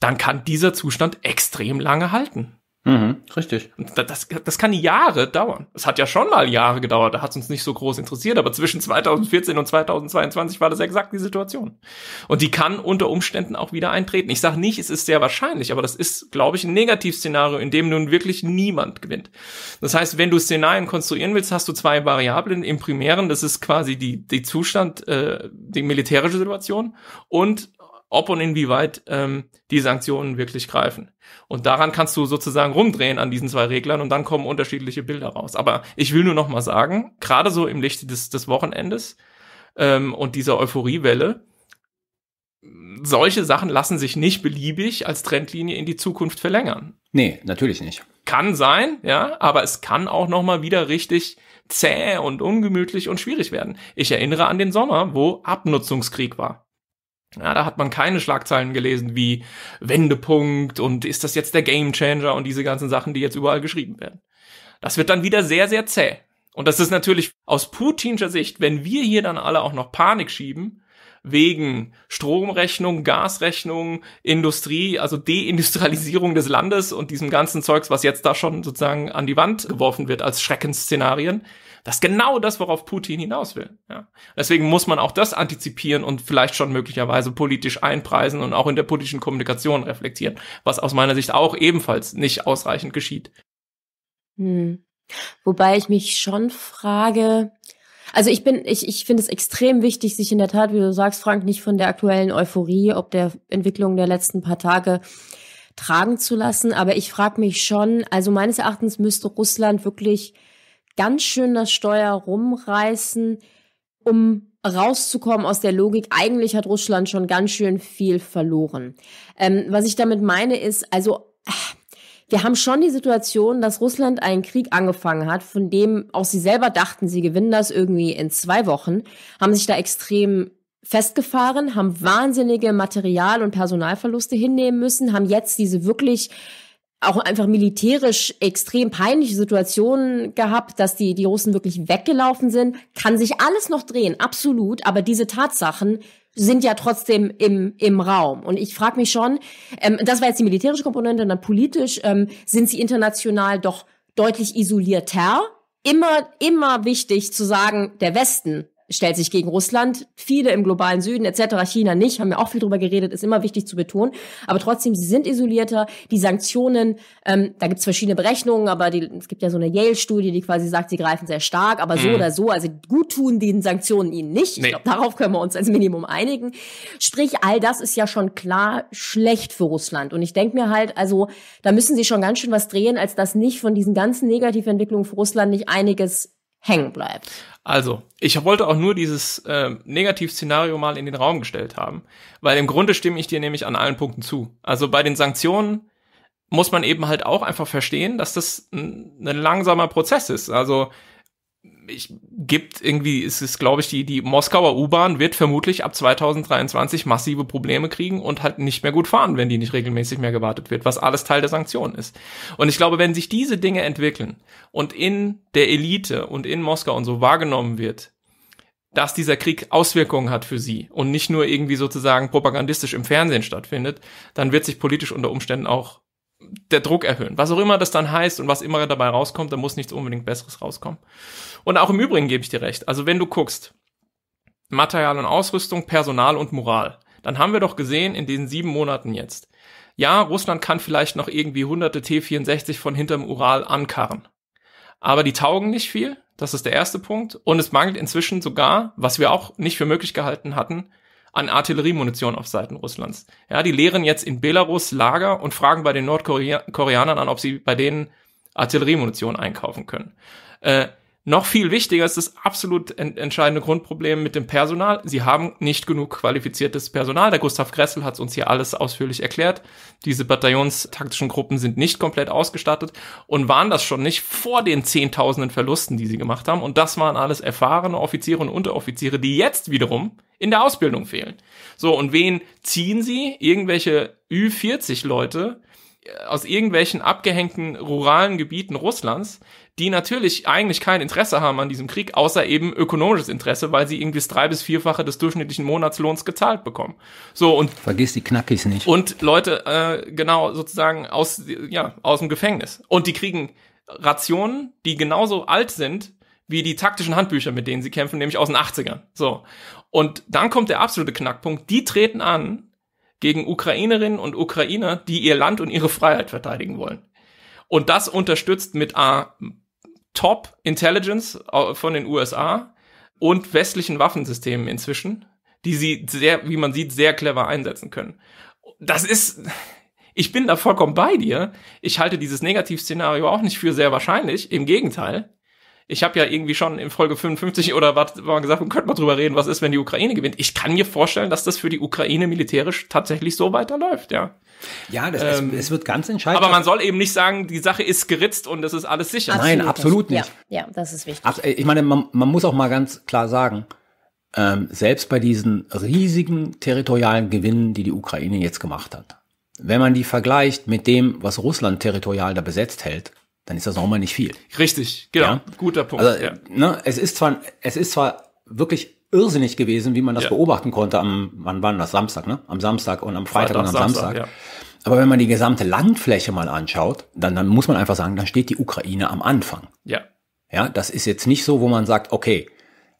dann kann dieser Zustand extrem lange halten. Mhm, richtig. Das, das, das kann Jahre dauern. Es hat ja schon mal Jahre gedauert, da hat es uns nicht so groß interessiert, aber zwischen 2014 und 2022 war das exakt die Situation. Und die kann unter Umständen auch wieder eintreten. Ich sage nicht, es ist sehr wahrscheinlich, aber das ist, glaube ich, ein Negativszenario, in dem nun wirklich niemand gewinnt. Das heißt, wenn du Szenarien konstruieren willst, hast du zwei Variablen im Primären, das ist quasi die, die Zustand, äh, die militärische Situation und ob und inwieweit ähm, die Sanktionen wirklich greifen. Und daran kannst du sozusagen rumdrehen an diesen zwei Reglern und dann kommen unterschiedliche Bilder raus. Aber ich will nur noch mal sagen, gerade so im Lichte des, des Wochenendes ähm, und dieser Euphoriewelle, solche Sachen lassen sich nicht beliebig als Trendlinie in die Zukunft verlängern. Nee, natürlich nicht. Kann sein, ja, aber es kann auch noch mal wieder richtig zäh und ungemütlich und schwierig werden. Ich erinnere an den Sommer, wo Abnutzungskrieg war. Ja, da hat man keine Schlagzeilen gelesen wie Wendepunkt und ist das jetzt der Gamechanger und diese ganzen Sachen, die jetzt überall geschrieben werden. Das wird dann wieder sehr, sehr zäh. Und das ist natürlich aus putinscher Sicht, wenn wir hier dann alle auch noch Panik schieben, wegen Stromrechnung, Gasrechnung, Industrie, also Deindustrialisierung des Landes und diesem ganzen Zeugs, was jetzt da schon sozusagen an die Wand geworfen wird als Schreckensszenarien, das ist genau das, worauf Putin hinaus will. Ja. Deswegen muss man auch das antizipieren und vielleicht schon möglicherweise politisch einpreisen und auch in der politischen Kommunikation reflektieren, was aus meiner Sicht auch ebenfalls nicht ausreichend geschieht. Hm. Wobei ich mich schon frage, also ich bin, ich, ich finde es extrem wichtig, sich in der Tat, wie du sagst, Frank, nicht von der aktuellen Euphorie, ob der Entwicklung der letzten paar Tage tragen zu lassen. Aber ich frage mich schon, also meines Erachtens müsste Russland wirklich ganz schön das Steuer rumreißen, um rauszukommen aus der Logik, eigentlich hat Russland schon ganz schön viel verloren. Ähm, was ich damit meine ist, also ah, wir haben schon die Situation, dass Russland einen Krieg angefangen hat, von dem auch sie selber dachten, sie gewinnen das irgendwie in zwei Wochen, haben sich da extrem festgefahren, haben wahnsinnige Material- und Personalverluste hinnehmen müssen, haben jetzt diese wirklich auch einfach militärisch extrem peinliche Situationen gehabt, dass die, die Russen wirklich weggelaufen sind. Kann sich alles noch drehen, absolut, aber diese Tatsachen sind ja trotzdem im, im Raum. Und ich frage mich schon, ähm, das war jetzt die militärische Komponente, dann politisch ähm, sind sie international doch deutlich isolierter. Immer, immer wichtig zu sagen, der Westen stellt sich gegen Russland, viele im globalen Süden etc., China nicht, haben wir auch viel drüber geredet, ist immer wichtig zu betonen. Aber trotzdem, sie sind isolierter. Die Sanktionen, ähm, da gibt's verschiedene Berechnungen, aber die, es gibt ja so eine Yale-Studie, die quasi sagt, sie greifen sehr stark, aber so mhm. oder so, also gut tun die Sanktionen ihnen nicht. Nee. Ich glaube, darauf können wir uns als Minimum einigen. Sprich, all das ist ja schon klar schlecht für Russland. Und ich denke mir halt, also da müssen sie schon ganz schön was drehen, als dass nicht von diesen ganzen Negativentwicklungen für Russland nicht einiges hängen bleibt. Also, ich wollte auch nur dieses äh, Negativszenario mal in den Raum gestellt haben, weil im Grunde stimme ich dir nämlich an allen Punkten zu. Also bei den Sanktionen muss man eben halt auch einfach verstehen, dass das ein, ein langsamer Prozess ist. Also ich gibt irgendwie, es ist, glaube ich, die, die Moskauer U-Bahn wird vermutlich ab 2023 massive Probleme kriegen und halt nicht mehr gut fahren, wenn die nicht regelmäßig mehr gewartet wird, was alles Teil der Sanktionen ist. Und ich glaube, wenn sich diese Dinge entwickeln und in der Elite und in Moskau und so wahrgenommen wird, dass dieser Krieg Auswirkungen hat für sie und nicht nur irgendwie sozusagen propagandistisch im Fernsehen stattfindet, dann wird sich politisch unter Umständen auch der Druck erhöhen. Was auch immer das dann heißt und was immer dabei rauskommt, da muss nichts unbedingt Besseres rauskommen. Und auch im Übrigen gebe ich dir recht. Also wenn du guckst, Material und Ausrüstung, Personal und Moral, dann haben wir doch gesehen in diesen sieben Monaten jetzt. Ja, Russland kann vielleicht noch irgendwie hunderte T-64 von hinterm Ural ankarren. Aber die taugen nicht viel. Das ist der erste Punkt. Und es mangelt inzwischen sogar, was wir auch nicht für möglich gehalten hatten, an Artilleriemunition auf Seiten Russlands. Ja, die leeren jetzt in Belarus Lager und fragen bei den Nordkoreanern an, ob sie bei denen Artilleriemunition einkaufen können. Äh, noch viel wichtiger ist das absolut en entscheidende Grundproblem mit dem Personal. Sie haben nicht genug qualifiziertes Personal. Der Gustav Gressel hat uns hier alles ausführlich erklärt. Diese bataillonstaktischen Gruppen sind nicht komplett ausgestattet und waren das schon nicht vor den Zehntausenden Verlusten, die sie gemacht haben. Und das waren alles erfahrene Offiziere und Unteroffiziere, die jetzt wiederum in der Ausbildung fehlen. So, und wen ziehen sie? Irgendwelche Ü40-Leute, aus irgendwelchen abgehängten ruralen Gebieten Russlands, die natürlich eigentlich kein Interesse haben an diesem Krieg, außer eben ökonomisches Interesse, weil sie irgendwie das drei- bis vierfache des durchschnittlichen Monatslohns gezahlt bekommen. So und vergiss die Knackis nicht. Und Leute äh, genau sozusagen aus ja aus dem Gefängnis und die kriegen Rationen, die genauso alt sind wie die taktischen Handbücher, mit denen sie kämpfen, nämlich aus den 80ern. So. Und dann kommt der absolute Knackpunkt, die treten an gegen Ukrainerinnen und Ukrainer, die ihr Land und ihre Freiheit verteidigen wollen. Und das unterstützt mit A, Top Intelligence äh, von den USA und westlichen Waffensystemen inzwischen, die sie sehr, wie man sieht, sehr clever einsetzen können. Das ist, ich bin da vollkommen bei dir. Ich halte dieses Negativszenario auch nicht für sehr wahrscheinlich. Im Gegenteil ich habe ja irgendwie schon in Folge 55 oder was war gesagt, man könnte mal drüber reden, was ist, wenn die Ukraine gewinnt. Ich kann mir vorstellen, dass das für die Ukraine militärisch tatsächlich so weiterläuft, ja. Ja, das, ähm, es, es, wird ganz entscheidend. Aber man soll eben nicht sagen, die Sache ist geritzt und das ist alles sicher. Absolut. Nein, absolut nicht. Ja, ja das ist wichtig. Abs äh, ich meine, man, man muss auch mal ganz klar sagen, ähm, selbst bei diesen riesigen territorialen Gewinnen, die die Ukraine jetzt gemacht hat, wenn man die vergleicht mit dem, was Russland territorial da besetzt hält, dann ist das nochmal nicht viel. Richtig, genau. Ja? Guter Punkt. Also, ja. ne, es ist zwar, es ist zwar wirklich irrsinnig gewesen, wie man das ja. beobachten konnte am, wann war das? Samstag, ne? Am Samstag und am Freitag, Freitag und am Samstag. Samstag. Aber wenn man die gesamte Landfläche mal anschaut, dann, dann muss man einfach sagen, dann steht die Ukraine am Anfang. Ja. Ja, das ist jetzt nicht so, wo man sagt, okay,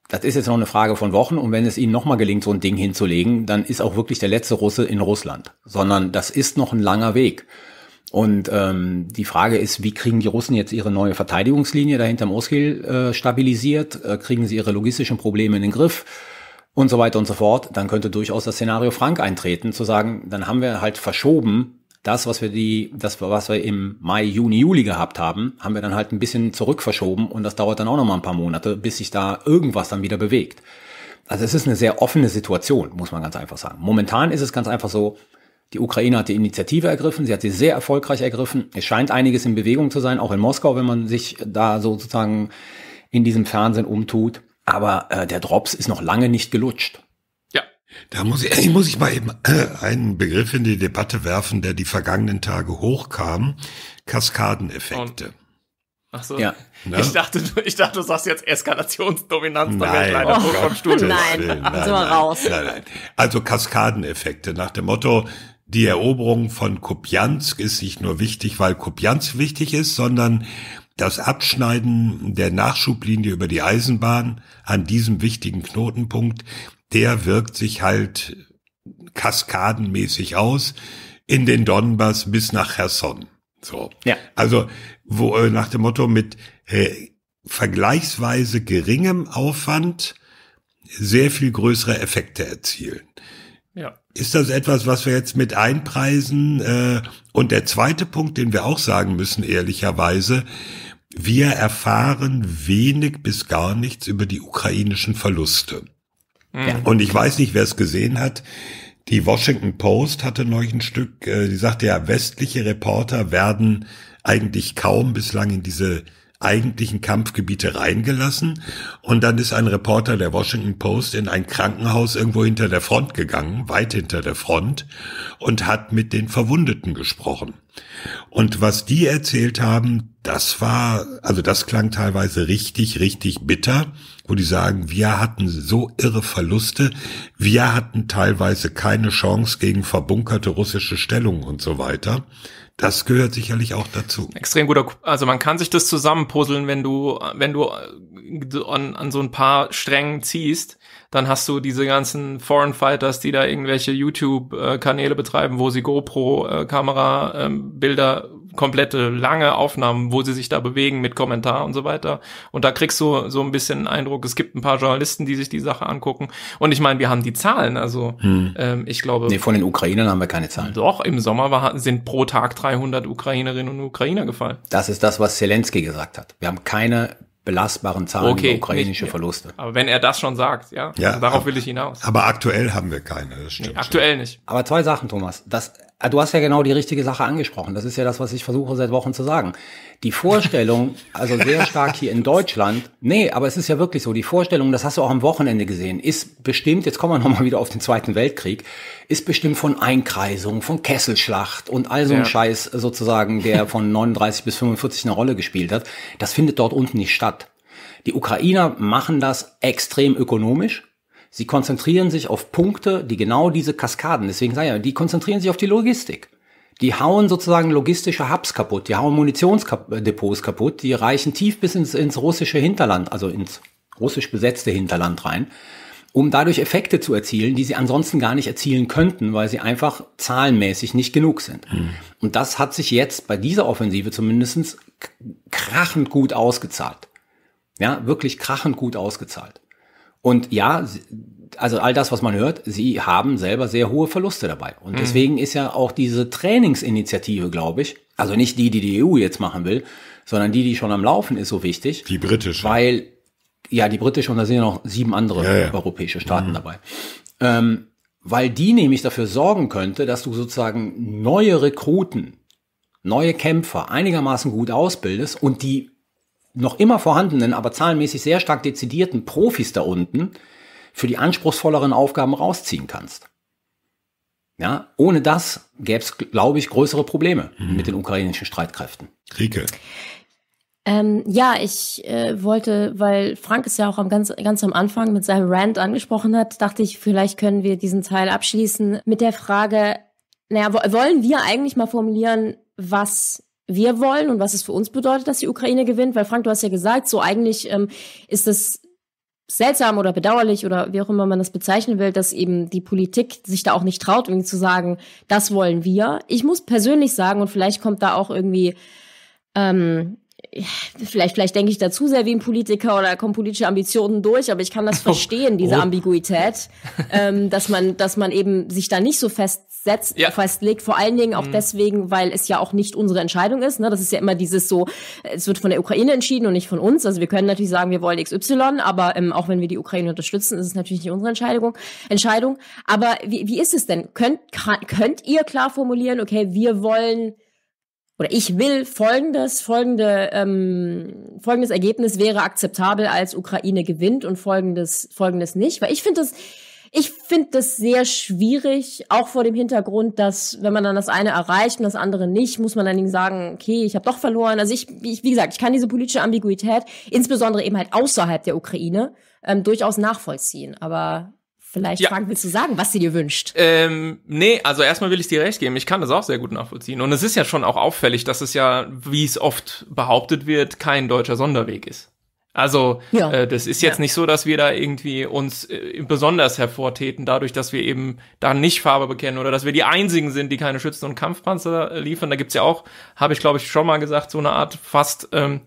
das ist jetzt noch eine Frage von Wochen und wenn es ihnen nochmal gelingt, so ein Ding hinzulegen, dann ist auch wirklich der letzte Russe in Russland, sondern das ist noch ein langer Weg. Und ähm, die Frage ist, wie kriegen die Russen jetzt ihre neue Verteidigungslinie dahinter im Oskil äh, stabilisiert? Äh, kriegen sie ihre logistischen Probleme in den Griff? Und so weiter und so fort. Dann könnte durchaus das Szenario Frank eintreten, zu sagen, dann haben wir halt verschoben das, was wir die, das, was wir im Mai, Juni, Juli gehabt haben, haben wir dann halt ein bisschen zurück verschoben und das dauert dann auch nochmal ein paar Monate, bis sich da irgendwas dann wieder bewegt. Also es ist eine sehr offene Situation, muss man ganz einfach sagen. Momentan ist es ganz einfach so, die Ukraine hat die Initiative ergriffen, sie hat sie sehr erfolgreich ergriffen. Es scheint einiges in Bewegung zu sein, auch in Moskau, wenn man sich da sozusagen in diesem Fernsehen umtut. Aber äh, der Drops ist noch lange nicht gelutscht. Ja, Da muss ich, ich muss ich mal eben äh, einen Begriff in die Debatte werfen, der die vergangenen Tage hochkam. Kaskadeneffekte. Oh. Ach so. Ja. Ne? Ich, dachte, ich dachte, du sagst jetzt Eskalationsdominanz, da wäre ich leider oh, vom Stuhl. Nein, nein, nein, nein, raus. Nein, nein. Also Kaskadeneffekte nach dem Motto, die Eroberung von Kupjansk ist nicht nur wichtig, weil Kupjansk wichtig ist, sondern das Abschneiden der Nachschublinie über die Eisenbahn an diesem wichtigen Knotenpunkt, der wirkt sich halt kaskadenmäßig aus in den Donbass bis nach Cherson. So. Ja. Also, wo äh, nach dem Motto mit äh, vergleichsweise geringem Aufwand sehr viel größere Effekte erzielen. Ja. Ist das etwas, was wir jetzt mit einpreisen? Äh, und der zweite Punkt, den wir auch sagen müssen, ehrlicherweise, wir erfahren wenig bis gar nichts über die ukrainischen Verluste. Ja. Und ich weiß nicht, wer es gesehen hat. Die Washington Post hatte neulich ein Stück, äh, die sagte ja, westliche Reporter werden eigentlich kaum bislang in diese eigentlichen Kampfgebiete reingelassen. Und dann ist ein Reporter der Washington Post in ein Krankenhaus irgendwo hinter der Front gegangen, weit hinter der Front, und hat mit den Verwundeten gesprochen. Und was die erzählt haben, das war, also das klang teilweise richtig, richtig bitter, wo die sagen, wir hatten so irre Verluste, wir hatten teilweise keine Chance gegen verbunkerte russische Stellungen und so weiter. Das gehört sicherlich auch dazu. Extrem guter, also man kann sich das zusammenpuzzeln, wenn du, wenn du äh, an, an so ein paar Strängen ziehst, dann hast du diese ganzen Foreign Fighters, die da irgendwelche YouTube-Kanäle äh, betreiben, wo sie GoPro-Kamera-Bilder äh, ähm, komplette lange Aufnahmen, wo sie sich da bewegen mit Kommentar und so weiter. Und da kriegst du so ein bisschen einen Eindruck, es gibt ein paar Journalisten, die sich die Sache angucken. Und ich meine, wir haben die Zahlen, also hm. ähm, ich glaube. Nee, von den Ukrainern haben wir keine Zahlen. Doch, im Sommer war, sind pro Tag 300 Ukrainerinnen und Ukrainer gefallen. Das ist das, was Zelensky gesagt hat. Wir haben keine belastbaren Zahlen okay, ukrainische nicht, Verluste. Aber wenn er das schon sagt, ja, ja also darauf aber, will ich hinaus. Aber aktuell haben wir keine. Das stimmt nee, aktuell schon. nicht. Aber zwei Sachen, Thomas. Das Ah, du hast ja genau die richtige Sache angesprochen. Das ist ja das, was ich versuche seit Wochen zu sagen. Die Vorstellung, also sehr stark hier in Deutschland, nee, aber es ist ja wirklich so, die Vorstellung, das hast du auch am Wochenende gesehen, ist bestimmt, jetzt kommen wir nochmal wieder auf den Zweiten Weltkrieg, ist bestimmt von Einkreisung, von Kesselschlacht und all so ein Scheiß sozusagen, der von 39 bis 45 eine Rolle gespielt hat. Das findet dort unten nicht statt. Die Ukrainer machen das extrem ökonomisch Sie konzentrieren sich auf Punkte, die genau diese Kaskaden, deswegen sage ich ja, die konzentrieren sich auf die Logistik. Die hauen sozusagen logistische Hubs kaputt, die hauen Munitionsdepots äh, kaputt, die reichen tief bis ins, ins russische Hinterland, also ins russisch besetzte Hinterland rein, um dadurch Effekte zu erzielen, die sie ansonsten gar nicht erzielen könnten, weil sie einfach zahlenmäßig nicht genug sind. Mhm. Und das hat sich jetzt bei dieser Offensive zumindestens krachend gut ausgezahlt. Ja, wirklich krachend gut ausgezahlt. Und ja, also all das, was man hört, sie haben selber sehr hohe Verluste dabei. Und mhm. deswegen ist ja auch diese Trainingsinitiative, glaube ich, also nicht die, die die EU jetzt machen will, sondern die, die schon am Laufen ist, so wichtig. Die britische. Weil, ja, die britische und da sind ja noch sieben andere ja, ja. europäische Staaten mhm. dabei. Ähm, weil die nämlich dafür sorgen könnte, dass du sozusagen neue Rekruten, neue Kämpfer einigermaßen gut ausbildest und die noch immer vorhandenen, aber zahlenmäßig sehr stark dezidierten Profis da unten für die anspruchsvolleren Aufgaben rausziehen kannst. Ja, ohne das gäbe es, glaube ich, größere Probleme mhm. mit den ukrainischen Streitkräften. Rieke. Ähm, ja, ich äh, wollte, weil Frank es ja auch am ganz, ganz am Anfang mit seinem Rant angesprochen hat, dachte ich, vielleicht können wir diesen Teil abschließen mit der Frage, naja, wollen wir eigentlich mal formulieren, was wir wollen und was es für uns bedeutet, dass die Ukraine gewinnt. Weil Frank, du hast ja gesagt, so eigentlich ähm, ist es seltsam oder bedauerlich oder wie auch immer man das bezeichnen will, dass eben die Politik sich da auch nicht traut, irgendwie zu sagen, das wollen wir. Ich muss persönlich sagen, und vielleicht kommt da auch irgendwie ähm, vielleicht, vielleicht denke ich da zu sehr wie ein Politiker oder kommen politische Ambitionen durch, aber ich kann das oh verstehen, oh, diese Ambiguität, ähm, dass man, dass man eben sich da nicht so festsetzt, ja. festlegt, vor allen Dingen auch mhm. deswegen, weil es ja auch nicht unsere Entscheidung ist, ne? das ist ja immer dieses so, es wird von der Ukraine entschieden und nicht von uns, also wir können natürlich sagen, wir wollen XY, aber ähm, auch wenn wir die Ukraine unterstützen, ist es natürlich nicht unsere Entscheidung, Entscheidung, aber wie, wie ist es denn? Könnt, könnt ihr klar formulieren, okay, wir wollen oder ich will folgendes, folgende, ähm, folgendes Ergebnis wäre akzeptabel, als Ukraine gewinnt und folgendes, folgendes nicht. Weil ich finde das, ich finde das sehr schwierig, auch vor dem Hintergrund, dass wenn man dann das eine erreicht und das andere nicht, muss man dann sagen, okay, ich habe doch verloren. Also ich, ich, wie gesagt, ich kann diese politische Ambiguität, insbesondere eben halt außerhalb der Ukraine, ähm, durchaus nachvollziehen. Aber Vielleicht, ja. Frank, willst du sagen, was sie dir wünscht? Ähm, nee, also erstmal will ich dir recht geben. Ich kann das auch sehr gut nachvollziehen. Und es ist ja schon auch auffällig, dass es ja, wie es oft behauptet wird, kein deutscher Sonderweg ist. Also ja. äh, das ist jetzt ja. nicht so, dass wir da irgendwie uns äh, besonders hervortäten, dadurch, dass wir eben da nicht Farbe bekennen oder dass wir die einzigen sind, die keine Schützen und Kampfpanzer liefern. Da gibt's ja auch, habe ich glaube ich schon mal gesagt, so eine Art fast ähm,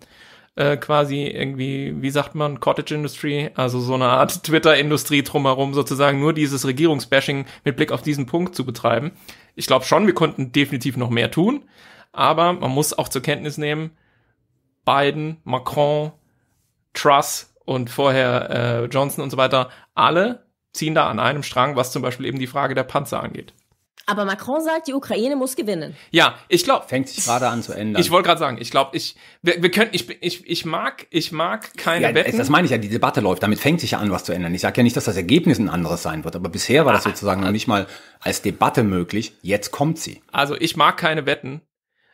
äh, quasi irgendwie, wie sagt man, Cottage Industry, also so eine Art Twitter-Industrie drumherum sozusagen, nur dieses Regierungsbashing mit Blick auf diesen Punkt zu betreiben. Ich glaube schon, wir konnten definitiv noch mehr tun, aber man muss auch zur Kenntnis nehmen, Biden, Macron, Truss und vorher äh, Johnson und so weiter, alle ziehen da an einem Strang, was zum Beispiel eben die Frage der Panzer angeht. Aber Macron sagt, die Ukraine muss gewinnen. Ja, ich glaube. Fängt sich gerade an zu ändern. Ich wollte gerade sagen, ich glaube, ich, wir, wir können, ich, ich, ich mag, ich mag keine ja, Wetten. Das meine ich ja, die Debatte läuft. Damit fängt sich ja an, was zu ändern. Ich sage ja nicht, dass das Ergebnis ein anderes sein wird, aber bisher war das ah, sozusagen ah, noch nicht mal als Debatte möglich. Jetzt kommt sie. Also ich mag keine Wetten.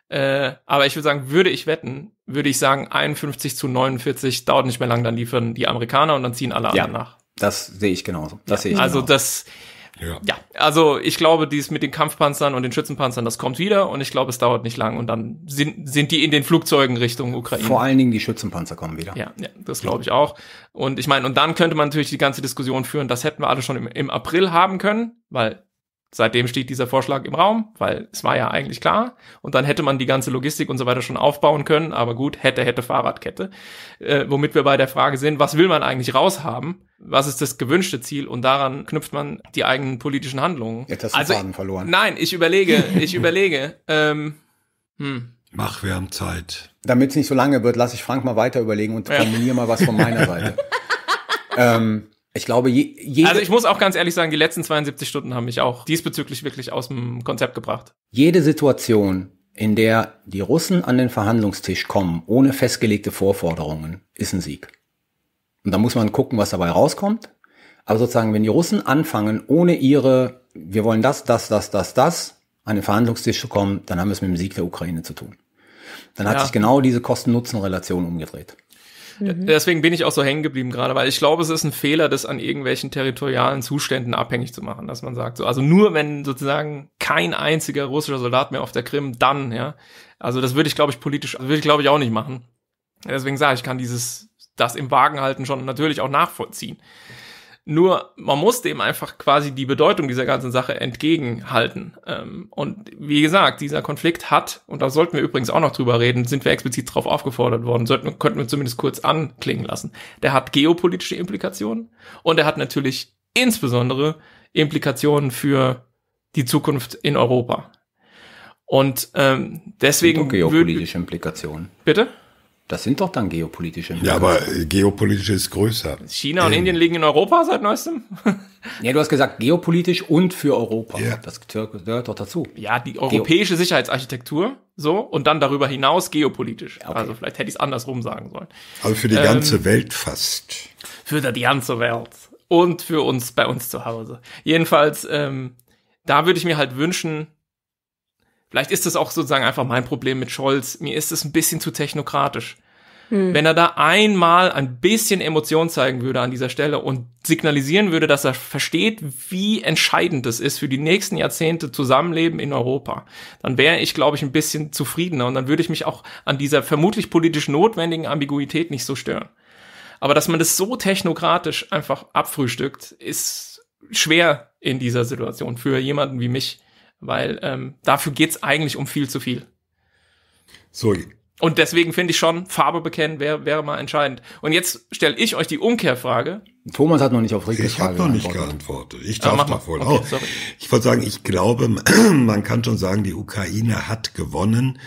Äh, aber ich würde sagen, würde ich wetten, würde ich sagen, 51 zu 49 dauert nicht mehr lang, dann liefern die Amerikaner und dann ziehen alle ja, anderen nach. Das sehe ich genauso. Das ja, sehe ich also genauso. das ja. ja, also ich glaube, dies mit den Kampfpanzern und den Schützenpanzern, das kommt wieder und ich glaube, es dauert nicht lang und dann sind, sind die in den Flugzeugen Richtung Ukraine. Vor allen Dingen die Schützenpanzer kommen wieder. Ja, ja das glaube ich auch. Und ich meine, und dann könnte man natürlich die ganze Diskussion führen, das hätten wir alle schon im, im April haben können, weil Seitdem steht dieser Vorschlag im Raum, weil es war ja eigentlich klar. Und dann hätte man die ganze Logistik und so weiter schon aufbauen können. Aber gut, hätte, hätte Fahrradkette. Äh, womit wir bei der Frage sind, was will man eigentlich raushaben? Was ist das gewünschte Ziel? Und daran knüpft man die eigenen politischen Handlungen. Jetzt hast du also, Faden verloren. Nein, ich überlege, ich überlege. Ähm, hm. Mach, wir haben Zeit. Damit es nicht so lange wird, lasse ich Frank mal weiter überlegen und ja. kombiniere mal was von meiner Seite. ähm, ich glaube, je, jede Also ich muss auch ganz ehrlich sagen, die letzten 72 Stunden haben mich auch diesbezüglich wirklich aus dem Konzept gebracht. Jede Situation, in der die Russen an den Verhandlungstisch kommen, ohne festgelegte Vorforderungen, ist ein Sieg. Und da muss man gucken, was dabei rauskommt. Aber sozusagen, wenn die Russen anfangen, ohne ihre, wir wollen das, das, das, das, das, an den Verhandlungstisch zu kommen, dann haben wir es mit dem Sieg der Ukraine zu tun. Dann hat ja. sich genau diese Kosten-Nutzen-Relation umgedreht. Mhm. Deswegen bin ich auch so hängen geblieben gerade, weil ich glaube, es ist ein Fehler, das an irgendwelchen territorialen Zuständen abhängig zu machen, dass man sagt, so, also nur wenn sozusagen kein einziger russischer Soldat mehr auf der Krim, dann, ja. Also das würde ich, glaube ich, politisch, würde ich, glaube ich, auch nicht machen. Deswegen sage ich, kann dieses, das im Wagen halten schon natürlich auch nachvollziehen. Nur man muss dem einfach quasi die Bedeutung dieser ganzen Sache entgegenhalten. Ähm, und wie gesagt, dieser Konflikt hat, und da sollten wir übrigens auch noch drüber reden, sind wir explizit darauf aufgefordert worden, sollten, könnten wir zumindest kurz anklingen lassen. Der hat geopolitische Implikationen und er hat natürlich insbesondere Implikationen für die Zukunft in Europa. Und ähm, deswegen. Und geopolitische Implikationen. Bitte? Das sind doch dann geopolitische Ja, aber äh, geopolitisch ist größer. China und ähm. Indien liegen in Europa seit neuestem? ja, du hast gesagt geopolitisch und für Europa. Ja. Das gehört doch dazu. Ja, die europäische Geo Sicherheitsarchitektur so und dann darüber hinaus geopolitisch. Okay. Also vielleicht hätte ich es andersrum sagen sollen. Aber für die ähm, ganze Welt fast. Für die ganze Welt und für uns bei uns zu Hause. Jedenfalls, ähm, da würde ich mir halt wünschen, Vielleicht ist das auch sozusagen einfach mein Problem mit Scholz. Mir ist es ein bisschen zu technokratisch. Hm. Wenn er da einmal ein bisschen Emotion zeigen würde an dieser Stelle und signalisieren würde, dass er versteht, wie entscheidend es ist für die nächsten Jahrzehnte Zusammenleben in Europa, dann wäre ich, glaube ich, ein bisschen zufriedener und dann würde ich mich auch an dieser vermutlich politisch notwendigen Ambiguität nicht so stören. Aber dass man das so technokratisch einfach abfrühstückt, ist schwer in dieser Situation für jemanden wie mich weil ähm, dafür geht's eigentlich um viel zu viel. So. Und deswegen finde ich schon, Farbe bekennen wäre wäre mal entscheidend. Und jetzt stelle ich euch die Umkehrfrage. Thomas hat noch nicht auf richtige Frage geantwortet. Ich habe noch nicht geantwortet. Ich ah, darf ah, mal wohl okay, auch. Ich wollte sagen, ich glaube, man kann schon sagen, die Ukraine hat gewonnen,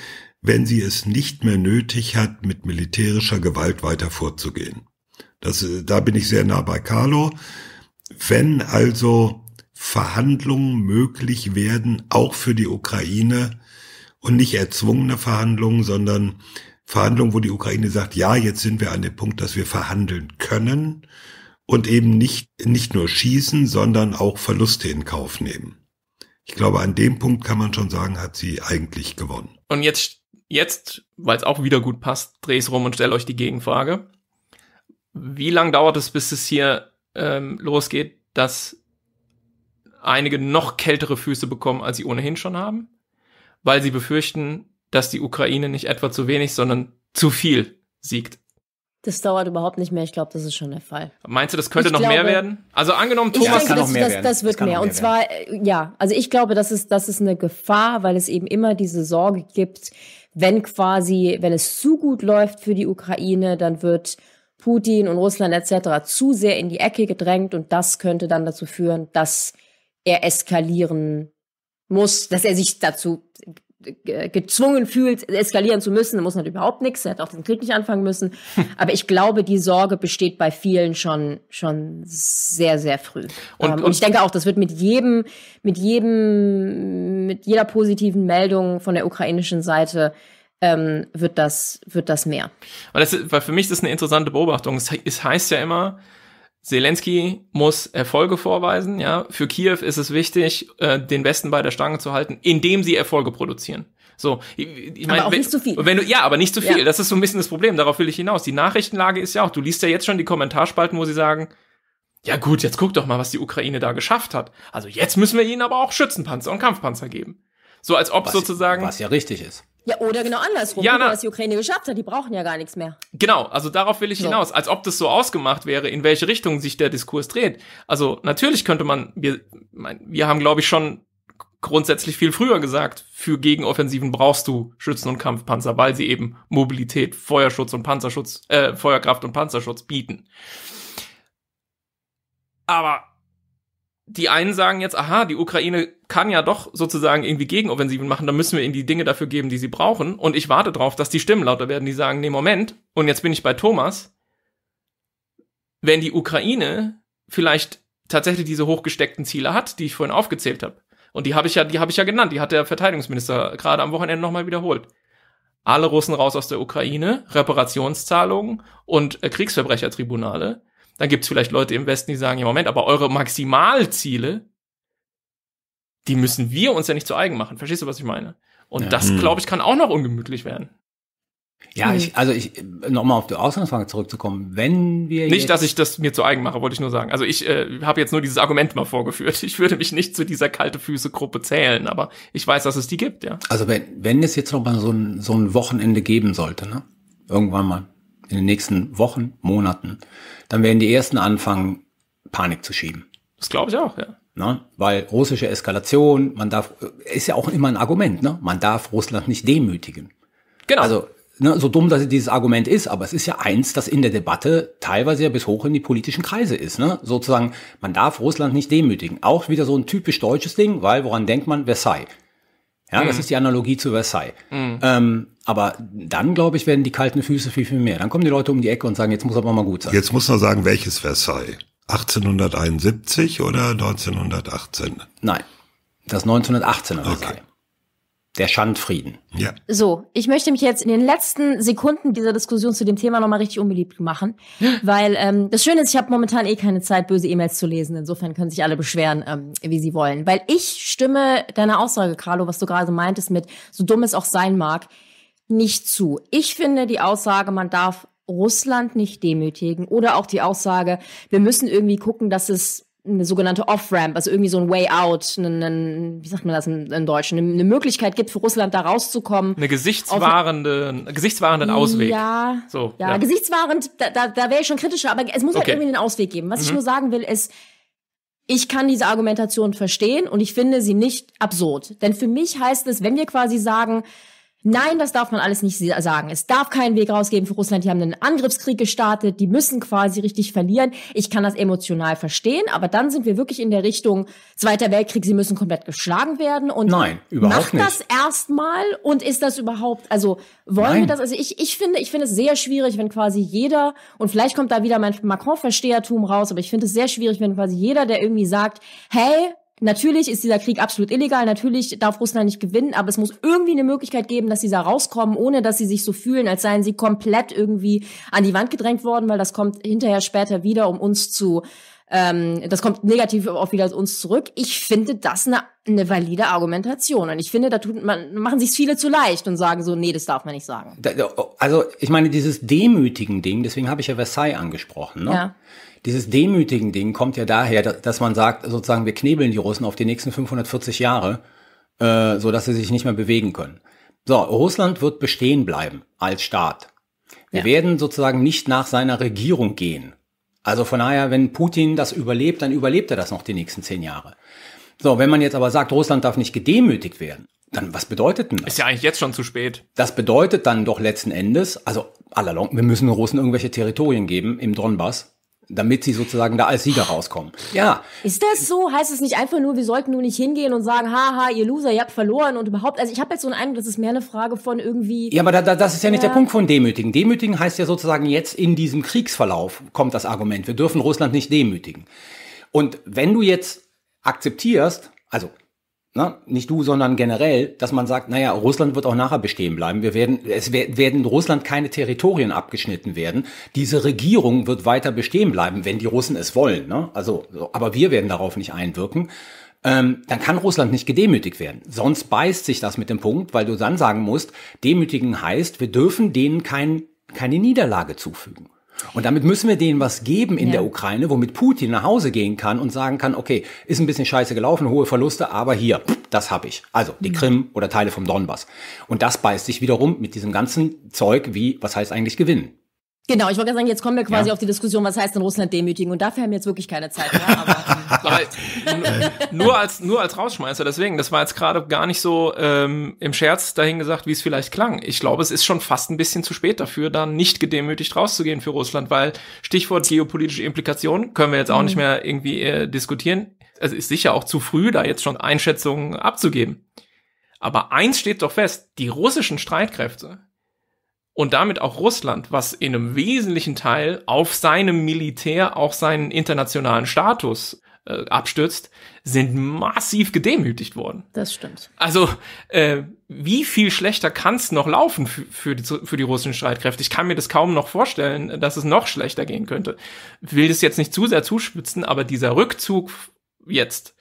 wenn sie es nicht mehr nötig hat, mit militärischer Gewalt weiter vorzugehen. Das, äh, da bin ich sehr nah bei Carlo. Wenn also Verhandlungen möglich werden, auch für die Ukraine und nicht erzwungene Verhandlungen, sondern Verhandlungen, wo die Ukraine sagt, ja, jetzt sind wir an dem Punkt, dass wir verhandeln können und eben nicht, nicht nur schießen, sondern auch Verluste in Kauf nehmen. Ich glaube, an dem Punkt kann man schon sagen, hat sie eigentlich gewonnen. Und jetzt, jetzt weil es auch wieder gut passt, dreh es rum und stell euch die Gegenfrage. Wie lange dauert es, bis es hier ähm, losgeht, dass einige noch kältere Füße bekommen, als sie ohnehin schon haben, weil sie befürchten, dass die Ukraine nicht etwa zu wenig, sondern zu viel siegt. Das dauert überhaupt nicht mehr. Ich glaube, das ist schon der Fall. Meinst du, das könnte ich noch glaube, mehr werden? Also angenommen, Thomas, ich denke, das, das, das, das wird mehr. mehr. Und zwar, äh, ja, also ich glaube, das ist, das ist eine Gefahr, weil es eben immer diese Sorge gibt, wenn quasi, wenn es zu gut läuft für die Ukraine, dann wird Putin und Russland etc. zu sehr in die Ecke gedrängt und das könnte dann dazu führen, dass er eskalieren muss, dass er sich dazu äh, gezwungen fühlt, eskalieren zu müssen, Er muss natürlich halt überhaupt nichts, er hat auch den Krieg nicht anfangen müssen. Aber ich glaube, die Sorge besteht bei vielen schon, schon sehr, sehr früh. Und, ähm, und, und ich denke auch, das wird mit jedem, mit jedem, mit jeder positiven Meldung von der ukrainischen Seite ähm, wird das, wird das mehr. Weil, das ist, weil für mich ist das eine interessante Beobachtung. Es, es heißt ja immer, Zelensky muss Erfolge vorweisen. Ja, für Kiew ist es wichtig, äh, den Westen bei der Stange zu halten, indem sie Erfolge produzieren. So, ich meine, wenn, nicht wenn du ja, aber nicht zu viel. Ja. Das ist so ein bisschen das Problem. Darauf will ich hinaus. Die Nachrichtenlage ist ja auch. Du liest ja jetzt schon die Kommentarspalten, wo sie sagen, ja gut, jetzt guck doch mal, was die Ukraine da geschafft hat. Also jetzt müssen wir ihnen aber auch Schützenpanzer und Kampfpanzer geben. So als ob was, sozusagen. Was ja richtig ist. Ja, oder genau andersrum, ja, na, was die Ukraine geschafft hat, die brauchen ja gar nichts mehr. Genau, also darauf will ich so. hinaus, als ob das so ausgemacht wäre, in welche Richtung sich der Diskurs dreht. Also natürlich könnte man, wir, wir haben, glaube ich, schon grundsätzlich viel früher gesagt, für Gegenoffensiven brauchst du Schützen und Kampfpanzer, weil sie eben Mobilität, Feuerschutz und Panzerschutz, äh, Feuerkraft und Panzerschutz bieten. Aber die einen sagen jetzt, aha, die Ukraine kann ja doch sozusagen irgendwie Gegenoffensiven machen, dann müssen wir ihnen die Dinge dafür geben, die sie brauchen. Und ich warte drauf, dass die Stimmen lauter werden, die sagen, nee, Moment, und jetzt bin ich bei Thomas. Wenn die Ukraine vielleicht tatsächlich diese hochgesteckten Ziele hat, die ich vorhin aufgezählt habe, und die habe ich ja, die habe ich ja genannt, die hat der Verteidigungsminister gerade am Wochenende nochmal wiederholt. Alle Russen raus aus der Ukraine, Reparationszahlungen und äh, Kriegsverbrechertribunale dann gibt es vielleicht Leute im Westen, die sagen, ja Moment, aber eure Maximalziele, die müssen wir uns ja nicht zu eigen machen. Verstehst du, was ich meine? Und ja. das, hm. glaube ich, kann auch noch ungemütlich werden. Ja, ich, hm. also ich nochmal auf die Ausgangsfrage zurückzukommen. Wenn wir nicht, dass ich das mir zu eigen mache, wollte ich nur sagen. Also ich äh, habe jetzt nur dieses Argument mal vorgeführt. Ich würde mich nicht zu dieser kalte Füße Gruppe zählen, aber ich weiß, dass es die gibt, ja. Also wenn wenn es jetzt nochmal so ein so ein Wochenende geben sollte, ne? Irgendwann mal, in den nächsten Wochen, Monaten, dann werden die ersten anfangen, Panik zu schieben. Das glaube ich auch, ja. Ne? Weil russische Eskalation, man darf, ist ja auch immer ein Argument, ne? Man darf Russland nicht demütigen. Genau. Also, ne, so dumm, dass dieses Argument ist, aber es ist ja eins, das in der Debatte teilweise ja bis hoch in die politischen Kreise ist, ne? Sozusagen, man darf Russland nicht demütigen. Auch wieder so ein typisch deutsches Ding, weil woran denkt man? Versailles. Ja, mhm. das ist die Analogie zu Versailles. Mhm. Ähm, aber dann, glaube ich, werden die kalten Füße viel, viel mehr. Dann kommen die Leute um die Ecke und sagen, jetzt muss aber mal gut sein. Jetzt muss man sagen, welches Versailles? 1871 oder 1918? Nein, das 1918er Versailles. Okay. Der Schandfrieden. Ja. So, ich möchte mich jetzt in den letzten Sekunden dieser Diskussion zu dem Thema nochmal richtig unbeliebt machen, weil ähm, das Schöne ist, ich habe momentan eh keine Zeit, böse E-Mails zu lesen. Insofern können sich alle beschweren, ähm, wie sie wollen. Weil ich stimme deiner Aussage, Carlo, was du gerade meintest mit, so dumm es auch sein mag, nicht zu. Ich finde die Aussage, man darf Russland nicht demütigen oder auch die Aussage, wir müssen irgendwie gucken, dass es eine sogenannte Off-Ramp, also irgendwie so ein Way Out, einen, einen, wie sagt man das in, Deutsch, eine, eine, Möglichkeit gibt für Russland da rauszukommen. Eine gesichtswahrende, auf, gesichtswahrenden Ausweg. Ja, so, ja, ja. gesichtswahrend, da, da, da wäre ich schon kritischer, aber es muss halt okay. halt irgendwie einen Ausweg geben. Was mhm. ich nur sagen will ist, ich kann diese Argumentation verstehen und ich finde sie nicht absurd. Denn für mich heißt es, wenn wir quasi sagen, Nein, das darf man alles nicht sagen. Es darf keinen Weg rausgeben für Russland. Die haben einen Angriffskrieg gestartet. Die müssen quasi richtig verlieren. Ich kann das emotional verstehen, aber dann sind wir wirklich in der Richtung Zweiter Weltkrieg. Sie müssen komplett geschlagen werden. Und Nein, überhaupt macht nicht. das erstmal und ist das überhaupt, also wollen Nein. wir das? Also ich, ich finde, ich finde es sehr schwierig, wenn quasi jeder, und vielleicht kommt da wieder mein Macron-Verstehertum raus, aber ich finde es sehr schwierig, wenn quasi jeder, der irgendwie sagt, hey, Natürlich ist dieser Krieg absolut illegal, natürlich darf Russland nicht gewinnen, aber es muss irgendwie eine Möglichkeit geben, dass sie da rauskommen, ohne dass sie sich so fühlen, als seien sie komplett irgendwie an die Wand gedrängt worden, weil das kommt hinterher später wieder, um uns zu, ähm, das kommt negativ auch wieder uns zurück. Ich finde das eine, eine valide Argumentation und ich finde, da tut man, machen sich viele zu leicht und sagen so, nee, das darf man nicht sagen. Also ich meine, dieses demütigen Ding, deswegen habe ich ja Versailles angesprochen, ne? Ja dieses demütigen Ding kommt ja daher, dass man sagt, sozusagen, wir knebeln die Russen auf die nächsten 540 Jahre, äh, so dass sie sich nicht mehr bewegen können. So, Russland wird bestehen bleiben als Staat. Wir ja. werden sozusagen nicht nach seiner Regierung gehen. Also von daher, wenn Putin das überlebt, dann überlebt er das noch die nächsten zehn Jahre. So, wenn man jetzt aber sagt, Russland darf nicht gedemütigt werden, dann was bedeutet denn das? Ist ja eigentlich jetzt schon zu spät. Das bedeutet dann doch letzten Endes, also allalong, wir müssen den Russen irgendwelche Territorien geben im Donbass damit sie sozusagen da als Sieger rauskommen. Ja. Ist das so? Heißt es nicht einfach nur, wir sollten nur nicht hingehen und sagen, haha, ihr Loser, ihr habt verloren und überhaupt. Also ich habe jetzt so einen Eindruck, das ist mehr eine Frage von irgendwie. Ja, aber da, da, das ist ja nicht der Punkt von Demütigen. Demütigen heißt ja sozusagen jetzt in diesem Kriegsverlauf kommt das Argument, wir dürfen Russland nicht demütigen. Und wenn du jetzt akzeptierst, also na, nicht du, sondern generell, dass man sagt, naja, Russland wird auch nachher bestehen bleiben. Wir werden, es werden Russland keine Territorien abgeschnitten werden. Diese Regierung wird weiter bestehen bleiben, wenn die Russen es wollen. Ne? Also, aber wir werden darauf nicht einwirken. Ähm, dann kann Russland nicht gedemütigt werden. Sonst beißt sich das mit dem Punkt, weil du dann sagen musst, demütigen heißt, wir dürfen denen kein, keine Niederlage zufügen. Und damit müssen wir denen was geben in ja. der Ukraine, womit Putin nach Hause gehen kann und sagen kann, okay, ist ein bisschen scheiße gelaufen, hohe Verluste, aber hier, das habe ich. Also die mhm. Krim oder Teile vom Donbass. Und das beißt sich wiederum mit diesem ganzen Zeug wie, was heißt eigentlich gewinnen? Genau, ich wollte sagen, jetzt kommen wir quasi ja. auf die Diskussion, was heißt in Russland demütigen? Und dafür haben wir jetzt wirklich keine Zeit mehr. Aber, nur als nur als Rausschmeißer. Deswegen, das war jetzt gerade gar nicht so ähm, im Scherz dahin gesagt, wie es vielleicht klang. Ich glaube, es ist schon fast ein bisschen zu spät dafür, da nicht gedemütigt rauszugehen für Russland, weil Stichwort geopolitische Implikationen können wir jetzt auch mhm. nicht mehr irgendwie äh, diskutieren. Es also ist sicher auch zu früh, da jetzt schon Einschätzungen abzugeben. Aber eins steht doch fest: Die russischen Streitkräfte und damit auch Russland, was in einem wesentlichen Teil auf seinem Militär auch seinen internationalen Status äh, abstützt, sind massiv gedemütigt worden. Das stimmt. Also äh, wie viel schlechter kann es noch laufen für, die, für die russischen Streitkräfte? Ich kann mir das kaum noch vorstellen, dass es noch schlechter gehen könnte. Ich will das jetzt nicht zu sehr zuspitzen, aber dieser Rückzug jetzt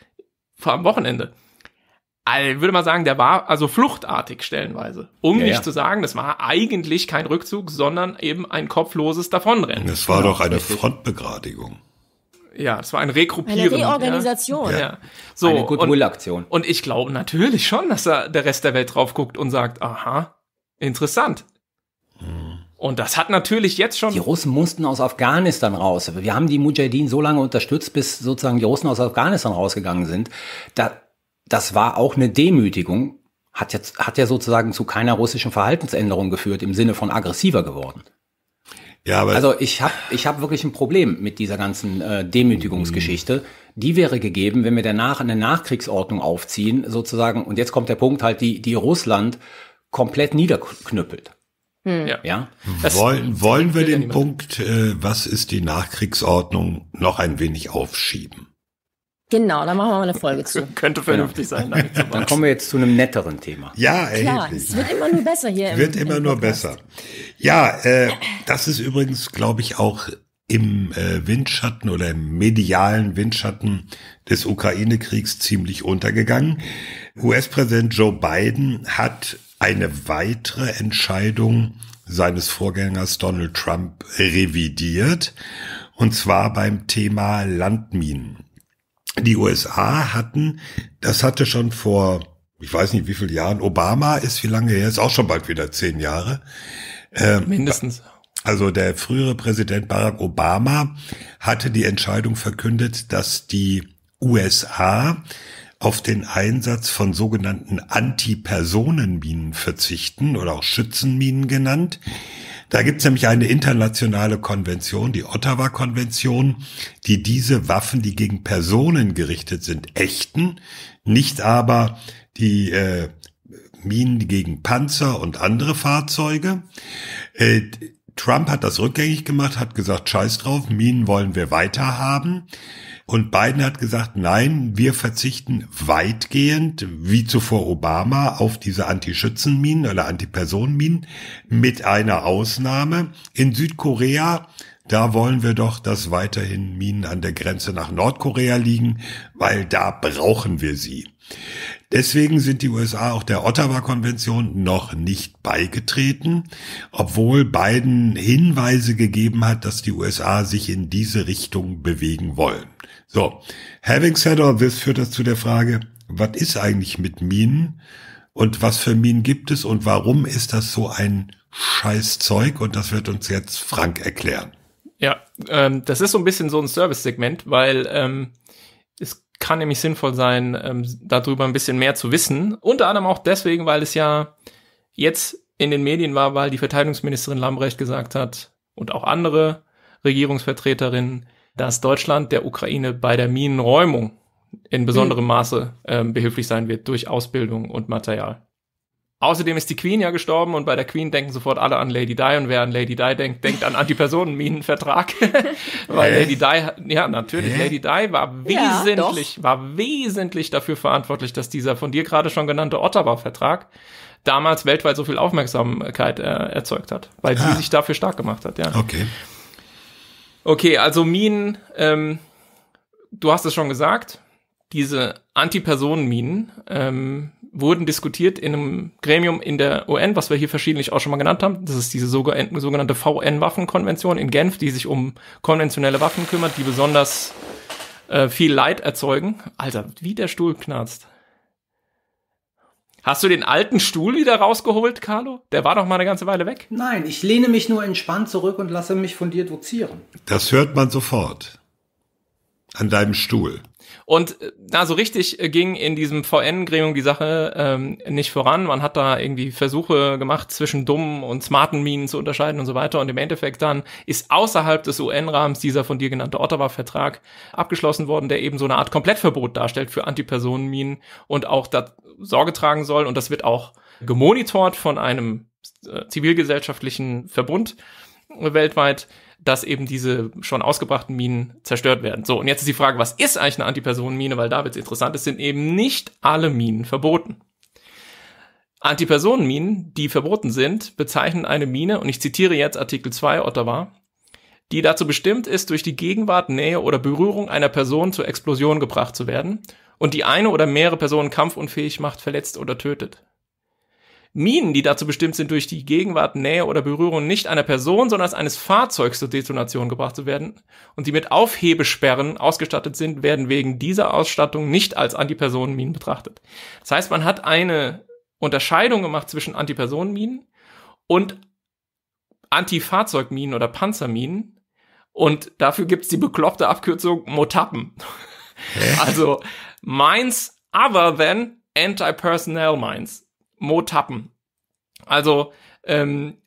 vor am Wochenende also, ich würde mal sagen, der war also fluchtartig stellenweise. Um ja, nicht ja. zu sagen, das war eigentlich kein Rückzug, sondern eben ein kopfloses Davonrennen. Es war genau, doch eine richtig. Frontbegradigung. Ja, es war ein Regruppieren. Eine Reorganisation. Ja. ja. So, eine Goodwill-Aktion. Und, und ich glaube natürlich schon, dass da der Rest der Welt drauf guckt und sagt, aha, interessant. Hm. Und das hat natürlich jetzt schon. Die Russen mussten aus Afghanistan raus. Wir haben die Mujahideen so lange unterstützt, bis sozusagen die Russen aus Afghanistan rausgegangen sind. Da, das war auch eine Demütigung, hat, jetzt, hat ja sozusagen zu keiner russischen Verhaltensänderung geführt, im Sinne von aggressiver geworden. Ja, aber also ich habe ich hab wirklich ein Problem mit dieser ganzen äh, Demütigungsgeschichte. Die wäre gegeben, wenn wir danach eine Nachkriegsordnung aufziehen, sozusagen, und jetzt kommt der Punkt halt, die, die Russland komplett niederknüppelt. Hm. Ja. ja? Wollen, wollen wir den Punkt, äh, was ist die Nachkriegsordnung, noch ein wenig aufschieben? Genau, da machen wir mal eine Folge zu. Könnte genau. vernünftig sein. Dann kommen wir jetzt zu einem netteren Thema. Ja, erheblich. Klar, es wird immer nur besser hier. Es wird im, immer im nur Podcast. besser. Ja, äh, das ist übrigens, glaube ich, auch im äh, Windschatten oder im medialen Windschatten des Ukraine-Kriegs ziemlich untergegangen. US-Präsident Joe Biden hat eine weitere Entscheidung seines Vorgängers Donald Trump revidiert, und zwar beim Thema Landminen die USA hatten, das hatte schon vor, ich weiß nicht wie viele Jahren, Obama ist wie lange her, ist auch schon bald wieder zehn Jahre. Ähm, Mindestens. Also der frühere Präsident Barack Obama hatte die Entscheidung verkündet, dass die USA auf den Einsatz von sogenannten Antipersonenminen verzichten oder auch Schützenminen genannt. Da gibt es nämlich eine internationale Konvention, die Ottawa-Konvention, die diese Waffen, die gegen Personen gerichtet sind, ächten, nicht aber die äh, Minen gegen Panzer und andere Fahrzeuge. Äh, Trump hat das rückgängig gemacht, hat gesagt, scheiß drauf, Minen wollen wir weiter haben. Und Biden hat gesagt, nein, wir verzichten weitgehend, wie zuvor Obama, auf diese Anti-Schützenminen oder Anti-Personenminen mit einer Ausnahme. In Südkorea, da wollen wir doch, dass weiterhin Minen an der Grenze nach Nordkorea liegen, weil da brauchen wir sie. Deswegen sind die USA auch der Ottawa-Konvention noch nicht beigetreten, obwohl Biden Hinweise gegeben hat, dass die USA sich in diese Richtung bewegen wollen. So, having said all this führt das zu der Frage, was ist eigentlich mit Minen und was für Minen gibt es und warum ist das so ein Scheißzeug und das wird uns jetzt Frank erklären. Ja, ähm, das ist so ein bisschen so ein Service-Segment, weil ähm, es kann nämlich sinnvoll sein, ähm, darüber ein bisschen mehr zu wissen. Unter anderem auch deswegen, weil es ja jetzt in den Medien war, weil die Verteidigungsministerin Lambrecht gesagt hat und auch andere Regierungsvertreterinnen, dass Deutschland der Ukraine bei der Minenräumung in besonderem mhm. Maße ähm, behilflich sein wird durch Ausbildung und Material. Außerdem ist die Queen ja gestorben und bei der Queen denken sofort alle an Lady Di und wer an Lady Di denkt, denkt an Antipersonenminenvertrag. Weil Lady Di, ja natürlich, Lady Di war wesentlich, ja, war wesentlich dafür verantwortlich, dass dieser von dir gerade schon genannte Ottawa-Vertrag damals weltweit so viel Aufmerksamkeit äh, erzeugt hat, weil sie ah. sich dafür stark gemacht hat, ja. Okay. Okay, also Minen, ähm, du hast es schon gesagt, diese Antipersonenminen ähm, wurden diskutiert in einem Gremium in der UN, was wir hier verschiedentlich auch schon mal genannt haben. Das ist diese sogenannte VN-Waffenkonvention in Genf, die sich um konventionelle Waffen kümmert, die besonders äh, viel Leid erzeugen. Alter, wie der Stuhl knarzt. Hast du den alten Stuhl wieder rausgeholt, Carlo? Der war doch mal eine ganze Weile weg. Nein, ich lehne mich nur entspannt zurück und lasse mich von dir dozieren. Das hört man sofort. An deinem Stuhl. Und äh, na, so richtig äh, ging in diesem VN-Gremium die Sache ähm, nicht voran. Man hat da irgendwie Versuche gemacht, zwischen dummen und smarten Minen zu unterscheiden und so weiter. Und im Endeffekt dann ist außerhalb des UN-Rahmens dieser von dir genannte Ottawa-Vertrag abgeschlossen worden, der eben so eine Art Komplettverbot darstellt für Antipersonenminen und auch da Sorge tragen soll. Und das wird auch gemonitort von einem äh, zivilgesellschaftlichen Verbund weltweit dass eben diese schon ausgebrachten Minen zerstört werden. So, und jetzt ist die Frage, was ist eigentlich eine Antipersonenmine? Weil da wird's interessant, es sind eben nicht alle Minen verboten. Antipersonenminen, die verboten sind, bezeichnen eine Mine, und ich zitiere jetzt Artikel 2 Ottawa, die dazu bestimmt ist, durch die Gegenwart, Nähe oder Berührung einer Person zur Explosion gebracht zu werden und die eine oder mehrere Personen kampfunfähig macht, verletzt oder tötet. Minen, die dazu bestimmt sind, durch die Gegenwart, Nähe oder Berührung nicht einer Person, sondern eines Fahrzeugs zur Detonation gebracht zu werden und die mit Aufhebesperren ausgestattet sind, werden wegen dieser Ausstattung nicht als Antipersonenminen betrachtet. Das heißt, man hat eine Unterscheidung gemacht zwischen Antipersonenminen und Antifahrzeugminen oder Panzerminen und dafür gibt's die bekloppte Abkürzung Motappen. also Mines other than Anti-Personnel Mines. Mo Tappen. Also ähm,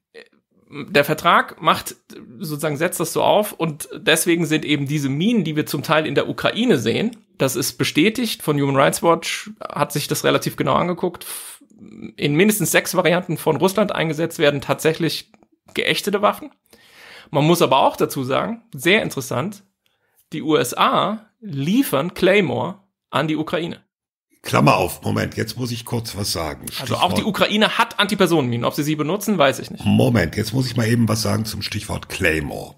der Vertrag macht sozusagen setzt das so auf und deswegen sind eben diese Minen, die wir zum Teil in der Ukraine sehen, das ist bestätigt von Human Rights Watch, hat sich das relativ genau angeguckt. In mindestens sechs Varianten von Russland eingesetzt werden tatsächlich geächtete Waffen. Man muss aber auch dazu sagen, sehr interessant, die USA liefern Claymore an die Ukraine. Klammer auf, Moment, jetzt muss ich kurz was sagen. Also auch die Ukraine hat Antipersonenminen. Ob sie sie benutzen, weiß ich nicht. Moment, jetzt muss ich mal eben was sagen zum Stichwort Claymore.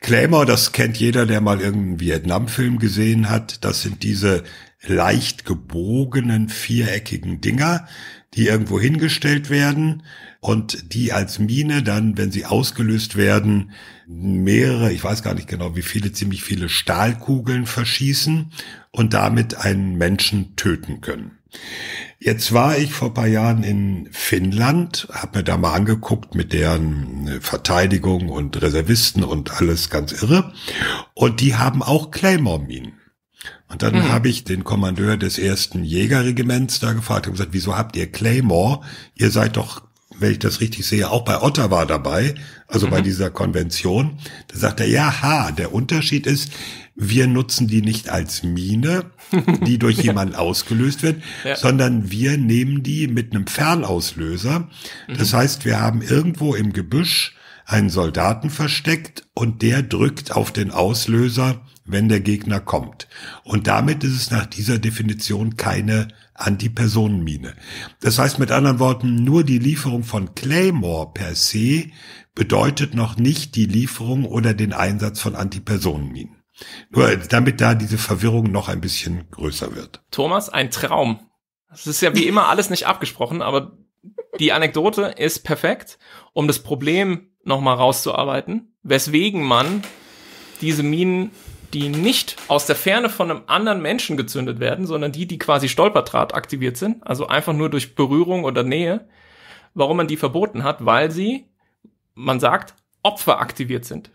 Claymore, das kennt jeder, der mal irgendeinen Vietnam-Film gesehen hat. Das sind diese leicht gebogenen, viereckigen Dinger, die irgendwo hingestellt werden und die als Mine dann, wenn sie ausgelöst werden, mehrere, ich weiß gar nicht genau wie viele, ziemlich viele Stahlkugeln verschießen und damit einen Menschen töten können. Jetzt war ich vor paar Jahren in Finnland, habe mir da mal angeguckt mit deren äh, Verteidigung und Reservisten und alles ganz irre. Und die haben auch Claymore-Minen. Und dann mhm. habe ich den Kommandeur des ersten Jägerregiments da gefragt und gesagt, wieso habt ihr Claymore? Ihr seid doch, wenn ich das richtig sehe, auch bei Ottawa dabei, also mhm. bei dieser Konvention. Da sagt er, ja, ha, der Unterschied ist, wir nutzen die nicht als Mine, die durch jemanden ausgelöst wird, ja. sondern wir nehmen die mit einem Fernauslöser. Das mhm. heißt, wir haben irgendwo im Gebüsch einen Soldaten versteckt und der drückt auf den Auslöser, wenn der Gegner kommt. Und damit ist es nach dieser Definition keine Antipersonenmine. Das heißt mit anderen Worten, nur die Lieferung von Claymore per se bedeutet noch nicht die Lieferung oder den Einsatz von Antipersonenminen. Nur damit da diese Verwirrung noch ein bisschen größer wird. Thomas, ein Traum. Es ist ja wie immer alles nicht abgesprochen, aber die Anekdote ist perfekt, um das Problem nochmal rauszuarbeiten, weswegen man diese Minen, die nicht aus der Ferne von einem anderen Menschen gezündet werden, sondern die, die quasi Stolperdraht aktiviert sind, also einfach nur durch Berührung oder Nähe, warum man die verboten hat, weil sie, man sagt, Opfer aktiviert sind.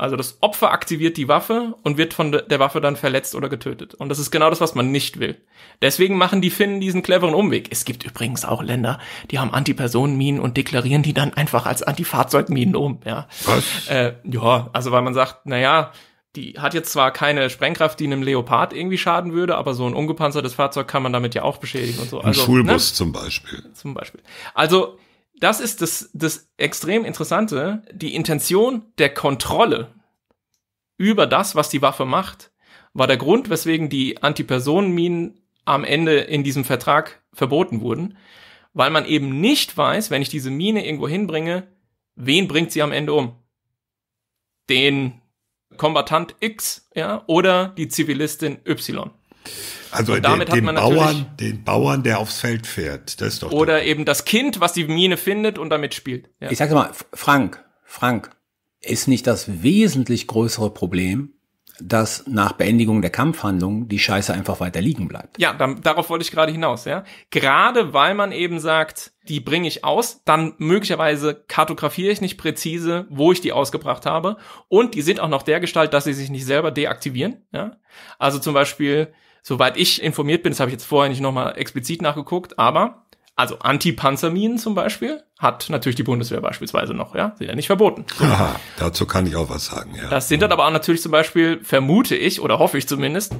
Also das Opfer aktiviert die Waffe und wird von der Waffe dann verletzt oder getötet. Und das ist genau das, was man nicht will. Deswegen machen die Finnen diesen cleveren Umweg. Es gibt übrigens auch Länder, die haben Antipersonenminen und deklarieren die dann einfach als Antifahrzeugminen um. Ja, was? Äh, ja also weil man sagt, naja, die hat jetzt zwar keine Sprengkraft, die einem Leopard irgendwie schaden würde, aber so ein ungepanzertes Fahrzeug kann man damit ja auch beschädigen und so. Also, ein ne? Schulbus ne? zum Beispiel. Zum Beispiel. Also das ist das, das extrem Interessante, die Intention der Kontrolle über das, was die Waffe macht, war der Grund, weswegen die Antipersonenminen am Ende in diesem Vertrag verboten wurden, weil man eben nicht weiß, wenn ich diese Mine irgendwo hinbringe, wen bringt sie am Ende um? Den Kombatant X, ja, oder die Zivilistin Y. Also und damit den, den hat man Bauern, den Bauern, der aufs Feld fährt, das ist doch oder eben das Kind, was die Mine findet und damit spielt. Ja. Ich sag's mal, Frank, Frank, ist nicht das wesentlich größere Problem, dass nach Beendigung der Kampfhandlung die Scheiße einfach weiter liegen bleibt. Ja, dann, darauf wollte ich gerade hinaus, ja. Gerade weil man eben sagt, die bringe ich aus, dann möglicherweise kartografiere ich nicht präzise, wo ich die ausgebracht habe. Und die sind auch noch der Gestalt, dass sie sich nicht selber deaktivieren. Ja? Also zum Beispiel, soweit ich informiert bin, das habe ich jetzt vorher nicht nochmal explizit nachgeguckt, aber also Antipanzerminen zum Beispiel hat natürlich die Bundeswehr beispielsweise noch, ja, sind ja nicht verboten. So. Aha, dazu kann ich auch was sagen, ja. Das sind dann aber auch natürlich zum Beispiel, vermute ich oder hoffe ich zumindest,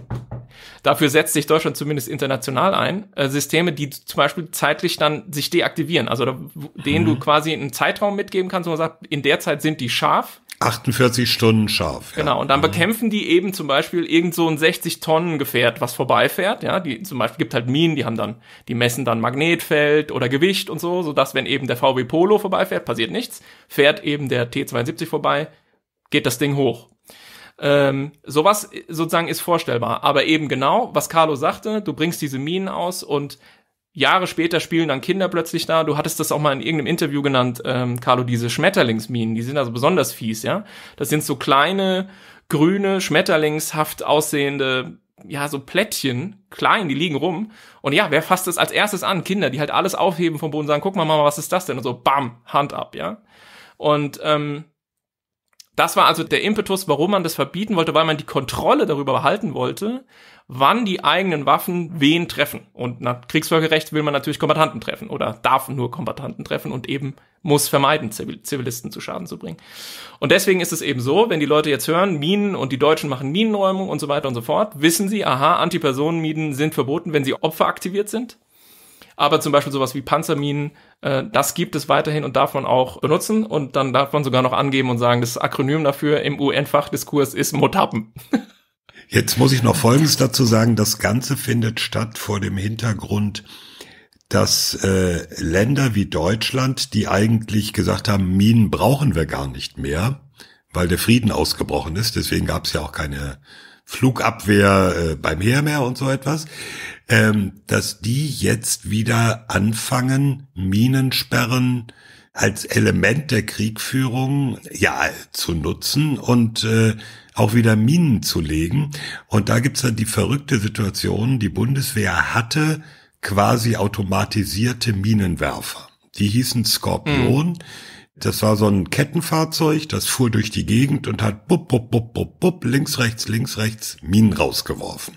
dafür setzt sich Deutschland zumindest international ein, äh, Systeme, die zum Beispiel zeitlich dann sich deaktivieren, also da, denen mhm. du quasi einen Zeitraum mitgeben kannst, wo man sagt, in der Zeit sind die scharf 48 Stunden scharf. Genau, und dann mhm. bekämpfen die eben zum Beispiel irgend so ein 60-Tonnen-Gefährt, was vorbeifährt. Ja, die zum Beispiel gibt halt Minen, die haben dann, die messen dann Magnetfeld oder Gewicht und so, sodass, wenn eben der VW Polo vorbeifährt, passiert nichts, fährt eben der T72 vorbei, geht das Ding hoch. Ähm, sowas äh, sozusagen ist vorstellbar. Aber eben genau, was Carlo sagte, du bringst diese Minen aus und Jahre später spielen dann Kinder plötzlich da. Du hattest das auch mal in irgendeinem Interview genannt, ähm, Carlo, diese Schmetterlingsminen, die sind also besonders fies, ja. Das sind so kleine, grüne, schmetterlingshaft aussehende, ja, so Plättchen, klein, die liegen rum. Und ja, wer fasst das als erstes an? Kinder, die halt alles aufheben vom Boden und sagen, guck mal, Mama, was ist das denn? Und so, bam, Hand ab, ja. Und ähm, das war also der Impetus, warum man das verbieten wollte, weil man die Kontrolle darüber behalten wollte, wann die eigenen Waffen wen treffen. Und nach Kriegsvölkerrecht will man natürlich Kombatanten treffen oder darf nur Kombatanten treffen und eben muss vermeiden, Zivilisten zu Schaden zu bringen. Und deswegen ist es eben so, wenn die Leute jetzt hören, Minen und die Deutschen machen Minenräumung und so weiter und so fort, wissen sie, aha, Antipersonenminen sind verboten, wenn sie Opfer aktiviert sind. Aber zum Beispiel sowas wie Panzerminen, äh, das gibt es weiterhin und darf man auch benutzen. Und dann darf man sogar noch angeben und sagen, das Akronym dafür im UN-Fachdiskurs ist Motappen. Jetzt muss ich noch Folgendes dazu sagen. Das Ganze findet statt vor dem Hintergrund, dass äh, Länder wie Deutschland, die eigentlich gesagt haben, Minen brauchen wir gar nicht mehr, weil der Frieden ausgebrochen ist. Deswegen gab es ja auch keine Flugabwehr äh, beim Heermeer und so etwas, ähm, dass die jetzt wieder anfangen, Minensperren als Element der Kriegführung ja zu nutzen und äh, auch wieder Minen zu legen. Und da gibt's dann die verrückte Situation, die Bundeswehr hatte quasi automatisierte Minenwerfer. Die hießen Skorpion. Mhm das war so ein Kettenfahrzeug, das fuhr durch die Gegend und hat bup, bup, bup, bup, bup, links, rechts, links, rechts Minen rausgeworfen.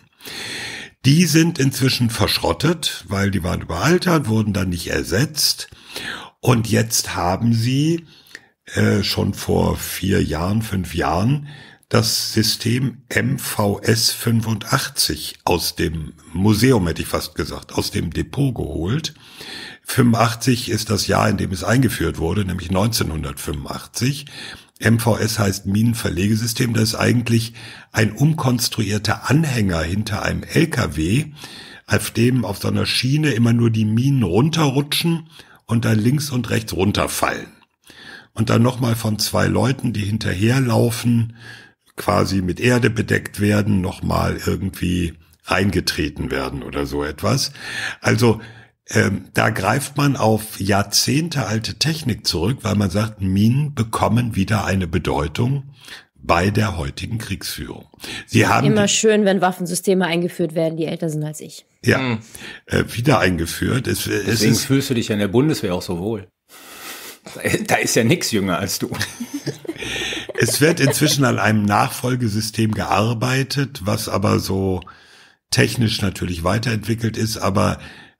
Die sind inzwischen verschrottet, weil die waren überaltert, wurden dann nicht ersetzt. Und jetzt haben sie äh, schon vor vier Jahren, fünf Jahren das System MVS 85 aus dem Museum, hätte ich fast gesagt, aus dem Depot geholt. 85 ist das Jahr, in dem es eingeführt wurde, nämlich 1985. MVS heißt Minenverlegesystem. Das ist eigentlich ein umkonstruierter Anhänger hinter einem LKW, auf dem auf so einer Schiene immer nur die Minen runterrutschen und dann links und rechts runterfallen. Und dann nochmal von zwei Leuten, die hinterherlaufen, quasi mit Erde bedeckt werden, nochmal irgendwie reingetreten werden oder so etwas. Also ähm, da greift man auf Jahrzehnte alte Technik zurück, weil man sagt, Minen bekommen wieder eine Bedeutung bei der heutigen Kriegsführung. Sie haben immer schön, wenn Waffensysteme eingeführt werden, die älter sind als ich. Ja, mhm. wieder eingeführt. Es, äh, Deswegen es ist, fühlst du dich ja in der Bundeswehr auch so wohl. Da ist ja nichts jünger als du. es wird inzwischen an einem Nachfolgesystem gearbeitet, was aber so technisch natürlich weiterentwickelt ist, aber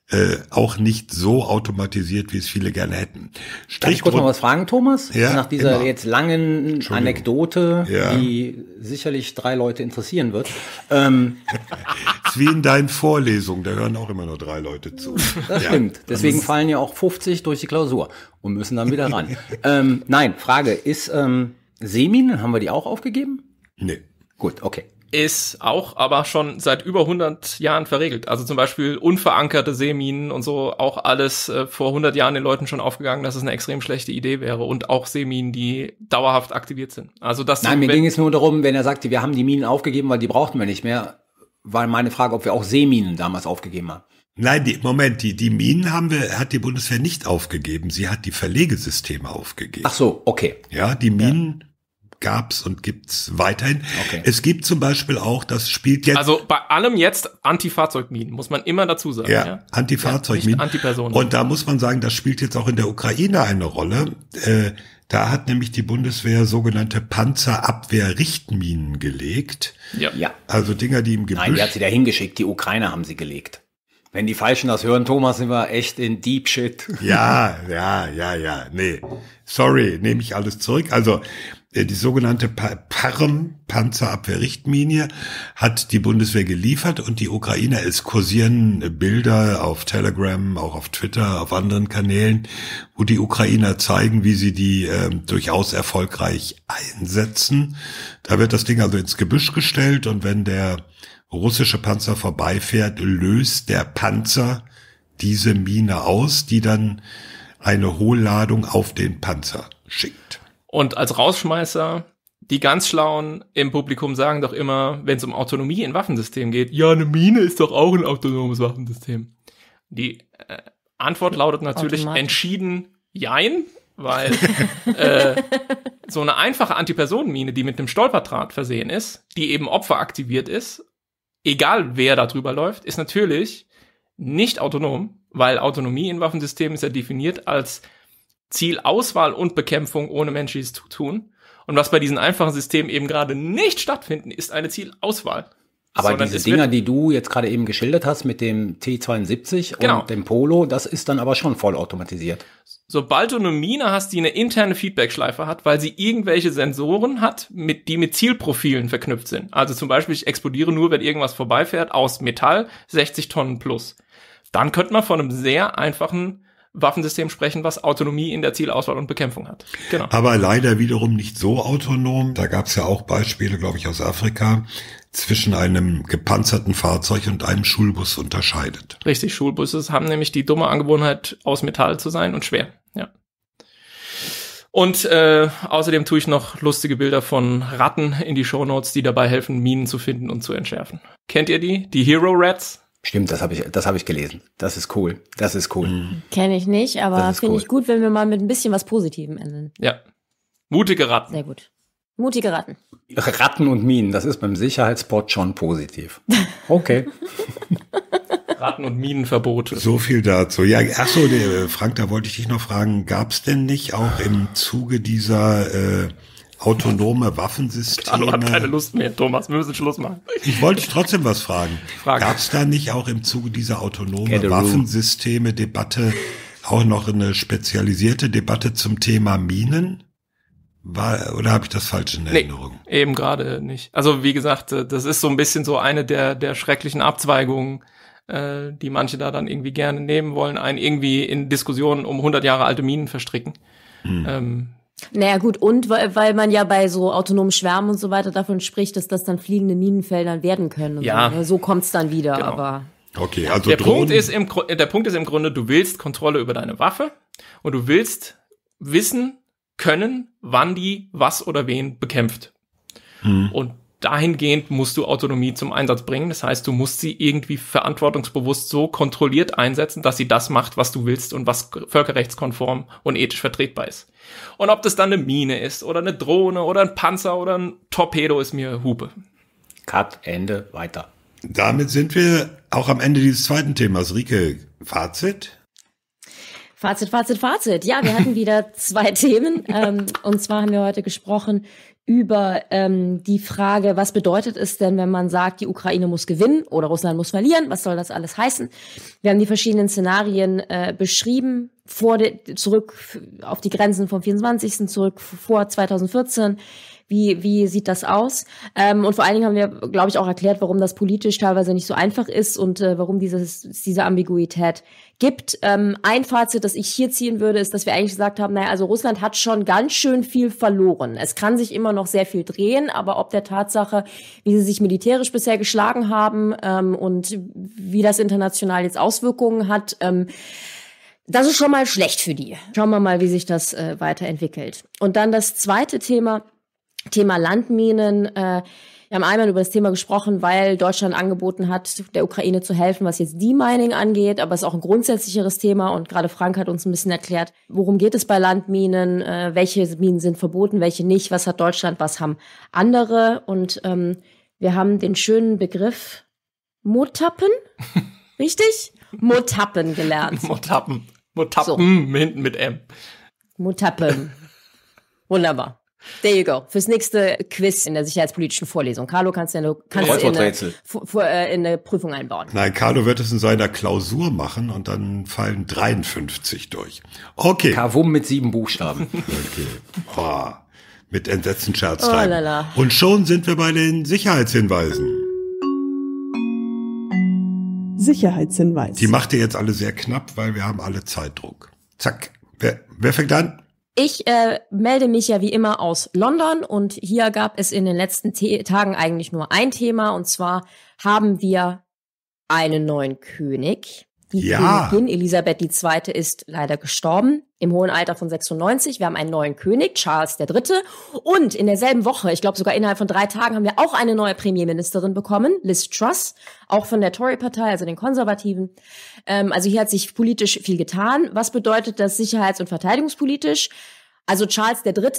äh, auch nicht so automatisiert, wie es viele gerne hätten. Strich Darf ich kurz noch was fragen, Thomas? Ja, Nach dieser immer. jetzt langen Anekdote, ja. die sicherlich drei Leute interessieren wird. Ähm, ist wie in deinen Vorlesungen, da hören auch immer nur drei Leute zu. Das ja. stimmt. Deswegen fallen ja auch 50 durch die Klausur und müssen dann wieder ran. ähm, nein, Frage, ist ähm, Semin, haben wir die auch aufgegeben? Nee. Gut, okay ist auch aber schon seit über 100 Jahren verregelt. Also zum Beispiel unverankerte Seeminen und so, auch alles äh, vor 100 Jahren den Leuten schon aufgegangen, dass es eine extrem schlechte Idee wäre und auch Seeminen, die dauerhaft aktiviert sind. Also das. Nein, mir ging es nur darum, wenn er sagte, wir haben die Minen aufgegeben, weil die brauchten wir nicht mehr, war meine Frage, ob wir auch Seeminen damals aufgegeben haben. Nein, die, Moment, die, die Minen haben wir, hat die Bundeswehr nicht aufgegeben. Sie hat die Verlegesysteme aufgegeben. Ach so, okay. Ja, die Minen ja gab's und gibt's weiterhin. Okay. Es gibt zum Beispiel auch, das spielt jetzt. Also bei allem jetzt Antifahrzeugminen, muss man immer dazu sagen. Ja, ja? Antifahrzeugminen. Ja, Und da muss man sagen, das spielt jetzt auch in der Ukraine eine Rolle. Äh, da hat nämlich die Bundeswehr sogenannte Panzerabwehrrichtminen gelegt. Ja. ja. Also Dinger, die im Gebüsch. Nein, die hat sie da hingeschickt. Die Ukrainer haben sie gelegt. Wenn die Falschen das hören, Thomas, sind wir echt in Deep Shit. Ja, ja, ja, ja. Nee. Sorry, nehme ich alles zurück. Also äh, die sogenannte Parm-Panzerabwehrrichtlinie hat die Bundeswehr geliefert und die Ukrainer, es kursieren Bilder auf Telegram, auch auf Twitter, auf anderen Kanälen, wo die Ukrainer zeigen, wie sie die äh, durchaus erfolgreich einsetzen. Da wird das Ding also ins Gebüsch gestellt und wenn der russische Panzer vorbeifährt, löst der Panzer diese Mine aus, die dann eine Hohlladung auf den Panzer schickt. Und als Rausschmeißer, die ganz Schlauen im Publikum sagen doch immer, wenn es um Autonomie in Waffensystemen geht, ja, eine Mine ist doch auch ein autonomes Waffensystem. Die äh, Antwort lautet natürlich Automat. entschieden Jein, weil äh, so eine einfache Antipersonenmine, die mit einem Stolperdraht versehen ist, die eben opferaktiviert ist, egal wer da drüber läuft, ist natürlich nicht autonom, weil Autonomie in Waffensystemen ist ja definiert als Zielauswahl und Bekämpfung ohne menschliches Tun. Und was bei diesen einfachen Systemen eben gerade nicht stattfinden, ist eine Zielauswahl. Aber diese Dinger, die du jetzt gerade eben geschildert hast mit dem T72 genau. und dem Polo, das ist dann aber schon vollautomatisiert. Sobald du eine Mine hast, die eine interne Feedbackschleife hat, weil sie irgendwelche Sensoren hat, mit, die mit Zielprofilen verknüpft sind. Also zum Beispiel, ich explodiere nur, wenn irgendwas vorbeifährt, aus Metall, 60 Tonnen plus. Dann könnte man von einem sehr einfachen Waffensystem sprechen, was Autonomie in der Zielauswahl und Bekämpfung hat. Genau. Aber leider wiederum nicht so autonom. Da gab es ja auch Beispiele, glaube ich, aus Afrika, zwischen einem gepanzerten Fahrzeug und einem Schulbus unterscheidet. Richtig, Schulbusse haben nämlich die dumme Angewohnheit, aus Metall zu sein und schwer. Ja. Und äh, außerdem tue ich noch lustige Bilder von Ratten in die Shownotes, die dabei helfen, Minen zu finden und zu entschärfen. Kennt ihr die? Die Hero Rats? Stimmt, das habe ich, das habe ich gelesen. Das ist cool. Das ist cool. Mhm. Kenne ich nicht, aber finde cool. ich gut, wenn wir mal mit ein bisschen was Positivem enden. Ja. Mutige Ratten. Sehr gut. Mutige Ratten. Ratten und Minen, das ist beim Sicherheitsport schon positiv. Okay. Ratten- und Minenverbote. So viel dazu. Ja, achso, Frank, da wollte ich dich noch fragen, gab es denn nicht auch im Zuge dieser äh, autonome Waffensysteme. Ich hat keine Lust mehr, Thomas, wir müssen Schluss machen. Ich wollte trotzdem was fragen. Frage. Gab es da nicht auch im Zuge dieser autonomen Waffensysteme-Debatte auch noch eine spezialisierte Debatte zum Thema Minen? War, oder habe ich das falsch in Erinnerung? Nee, eben gerade nicht. Also wie gesagt, äh, das ist so ein bisschen so eine der, der schrecklichen Abzweigungen, äh, die manche da dann irgendwie gerne nehmen wollen, einen irgendwie in Diskussionen um 100 Jahre alte Minen verstricken. Hm. Ähm, naja gut, und weil, weil man ja bei so autonomen Schwärmen und so weiter davon spricht, dass das dann fliegende Minenfelder werden können. ja. So, ne? so kommt's dann wieder, genau. aber. Okay, also der Punkt, ist im, der Punkt ist im Grunde, du willst Kontrolle über deine Waffe und du willst wissen können, wann die was oder wen bekämpft. Hm. Und dahingehend musst du Autonomie zum Einsatz bringen. Das heißt, du musst sie irgendwie verantwortungsbewusst so kontrolliert einsetzen, dass sie das macht, was du willst und was völkerrechtskonform und ethisch vertretbar ist. Und ob das dann eine Mine ist oder eine Drohne oder ein Panzer oder ein Torpedo, ist mir Hupe. Cut, Ende, weiter. Damit sind wir auch am Ende dieses zweiten Themas. Rieke, Fazit? Fazit, Fazit, Fazit. Ja, wir hatten wieder zwei Themen. Ähm, und zwar haben wir heute gesprochen über ähm, die Frage, was bedeutet es denn, wenn man sagt, die Ukraine muss gewinnen oder Russland muss verlieren? Was soll das alles heißen? Wir haben die verschiedenen Szenarien äh, beschrieben, vor de, zurück auf die Grenzen vom 24. zurück vor 2014 wie, wie sieht das aus? Ähm, und vor allen Dingen haben wir, glaube ich, auch erklärt, warum das politisch teilweise nicht so einfach ist und äh, warum dieses, diese Ambiguität gibt. Ähm, ein Fazit, das ich hier ziehen würde, ist, dass wir eigentlich gesagt haben, naja, also Russland hat schon ganz schön viel verloren. Es kann sich immer noch sehr viel drehen, aber ob der Tatsache, wie sie sich militärisch bisher geschlagen haben ähm, und wie das international jetzt Auswirkungen hat, ähm, das ist schon mal schlecht für die. Schauen wir mal, wie sich das äh, weiterentwickelt. Und dann das zweite Thema, Thema Landminen. Äh, wir haben einmal über das Thema gesprochen, weil Deutschland angeboten hat, der Ukraine zu helfen, was jetzt De-Mining angeht, aber es ist auch ein grundsätzlicheres Thema und gerade Frank hat uns ein bisschen erklärt, worum geht es bei Landminen, äh, welche Minen sind verboten, welche nicht, was hat Deutschland, was haben andere und ähm, wir haben den schönen Begriff Motappen, richtig? Motappen gelernt. Motappen. Motappen so. hinten mit M. Motappen. Wunderbar. There you go. Fürs nächste Quiz in der sicherheitspolitischen Vorlesung. Carlo, kannst du eine, kannst in eine, vor, äh, in eine Prüfung einbauen? Nein, Carlo wird es in seiner Klausur machen und dann fallen 53 durch. Okay. Kavum mit sieben Buchstaben. Okay. Oh, mit entsetzten Scherz. Oh, lala. und schon sind wir bei den Sicherheitshinweisen. Sicherheitshinweis. Die macht ihr jetzt alle sehr knapp, weil wir haben alle Zeitdruck. Zack. Wer, wer fängt an? Ich äh, melde mich ja wie immer aus London und hier gab es in den letzten T Tagen eigentlich nur ein Thema und zwar haben wir einen neuen König. Die ja. Königin Elisabeth II. ist leider gestorben im hohen Alter von 96. Wir haben einen neuen König, Charles III. Und in derselben Woche, ich glaube sogar innerhalb von drei Tagen, haben wir auch eine neue Premierministerin bekommen, Liz Truss, auch von der Tory-Partei, also den Konservativen. Ähm, also hier hat sich politisch viel getan. Was bedeutet das sicherheits- und verteidigungspolitisch? Also Charles III.,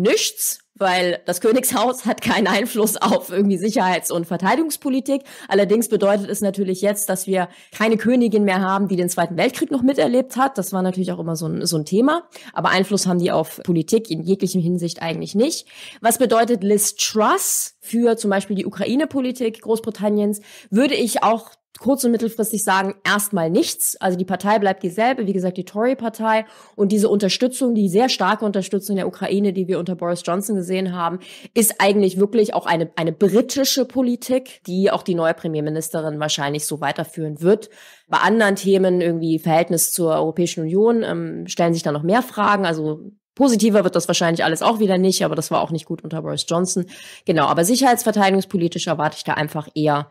nichts, weil das Königshaus hat keinen Einfluss auf irgendwie Sicherheits- und Verteidigungspolitik. Allerdings bedeutet es natürlich jetzt, dass wir keine Königin mehr haben, die den Zweiten Weltkrieg noch miterlebt hat. Das war natürlich auch immer so ein, so ein Thema. Aber Einfluss haben die auf Politik in jeglichen Hinsicht eigentlich nicht. Was bedeutet Liz Truss für zum Beispiel die Ukraine-Politik Großbritanniens? Würde ich auch kurz- und mittelfristig sagen, erstmal nichts. Also die Partei bleibt dieselbe, wie gesagt, die Tory-Partei. Und diese Unterstützung, die sehr starke Unterstützung der Ukraine, die wir unter Boris Johnson gesehen haben, ist eigentlich wirklich auch eine, eine britische Politik, die auch die neue Premierministerin wahrscheinlich so weiterführen wird. Bei anderen Themen, irgendwie Verhältnis zur Europäischen Union, ähm, stellen sich da noch mehr Fragen. Also Positiver wird das wahrscheinlich alles auch wieder nicht, aber das war auch nicht gut unter Boris Johnson. Genau, aber sicherheitsverteidigungspolitisch erwarte ich da einfach eher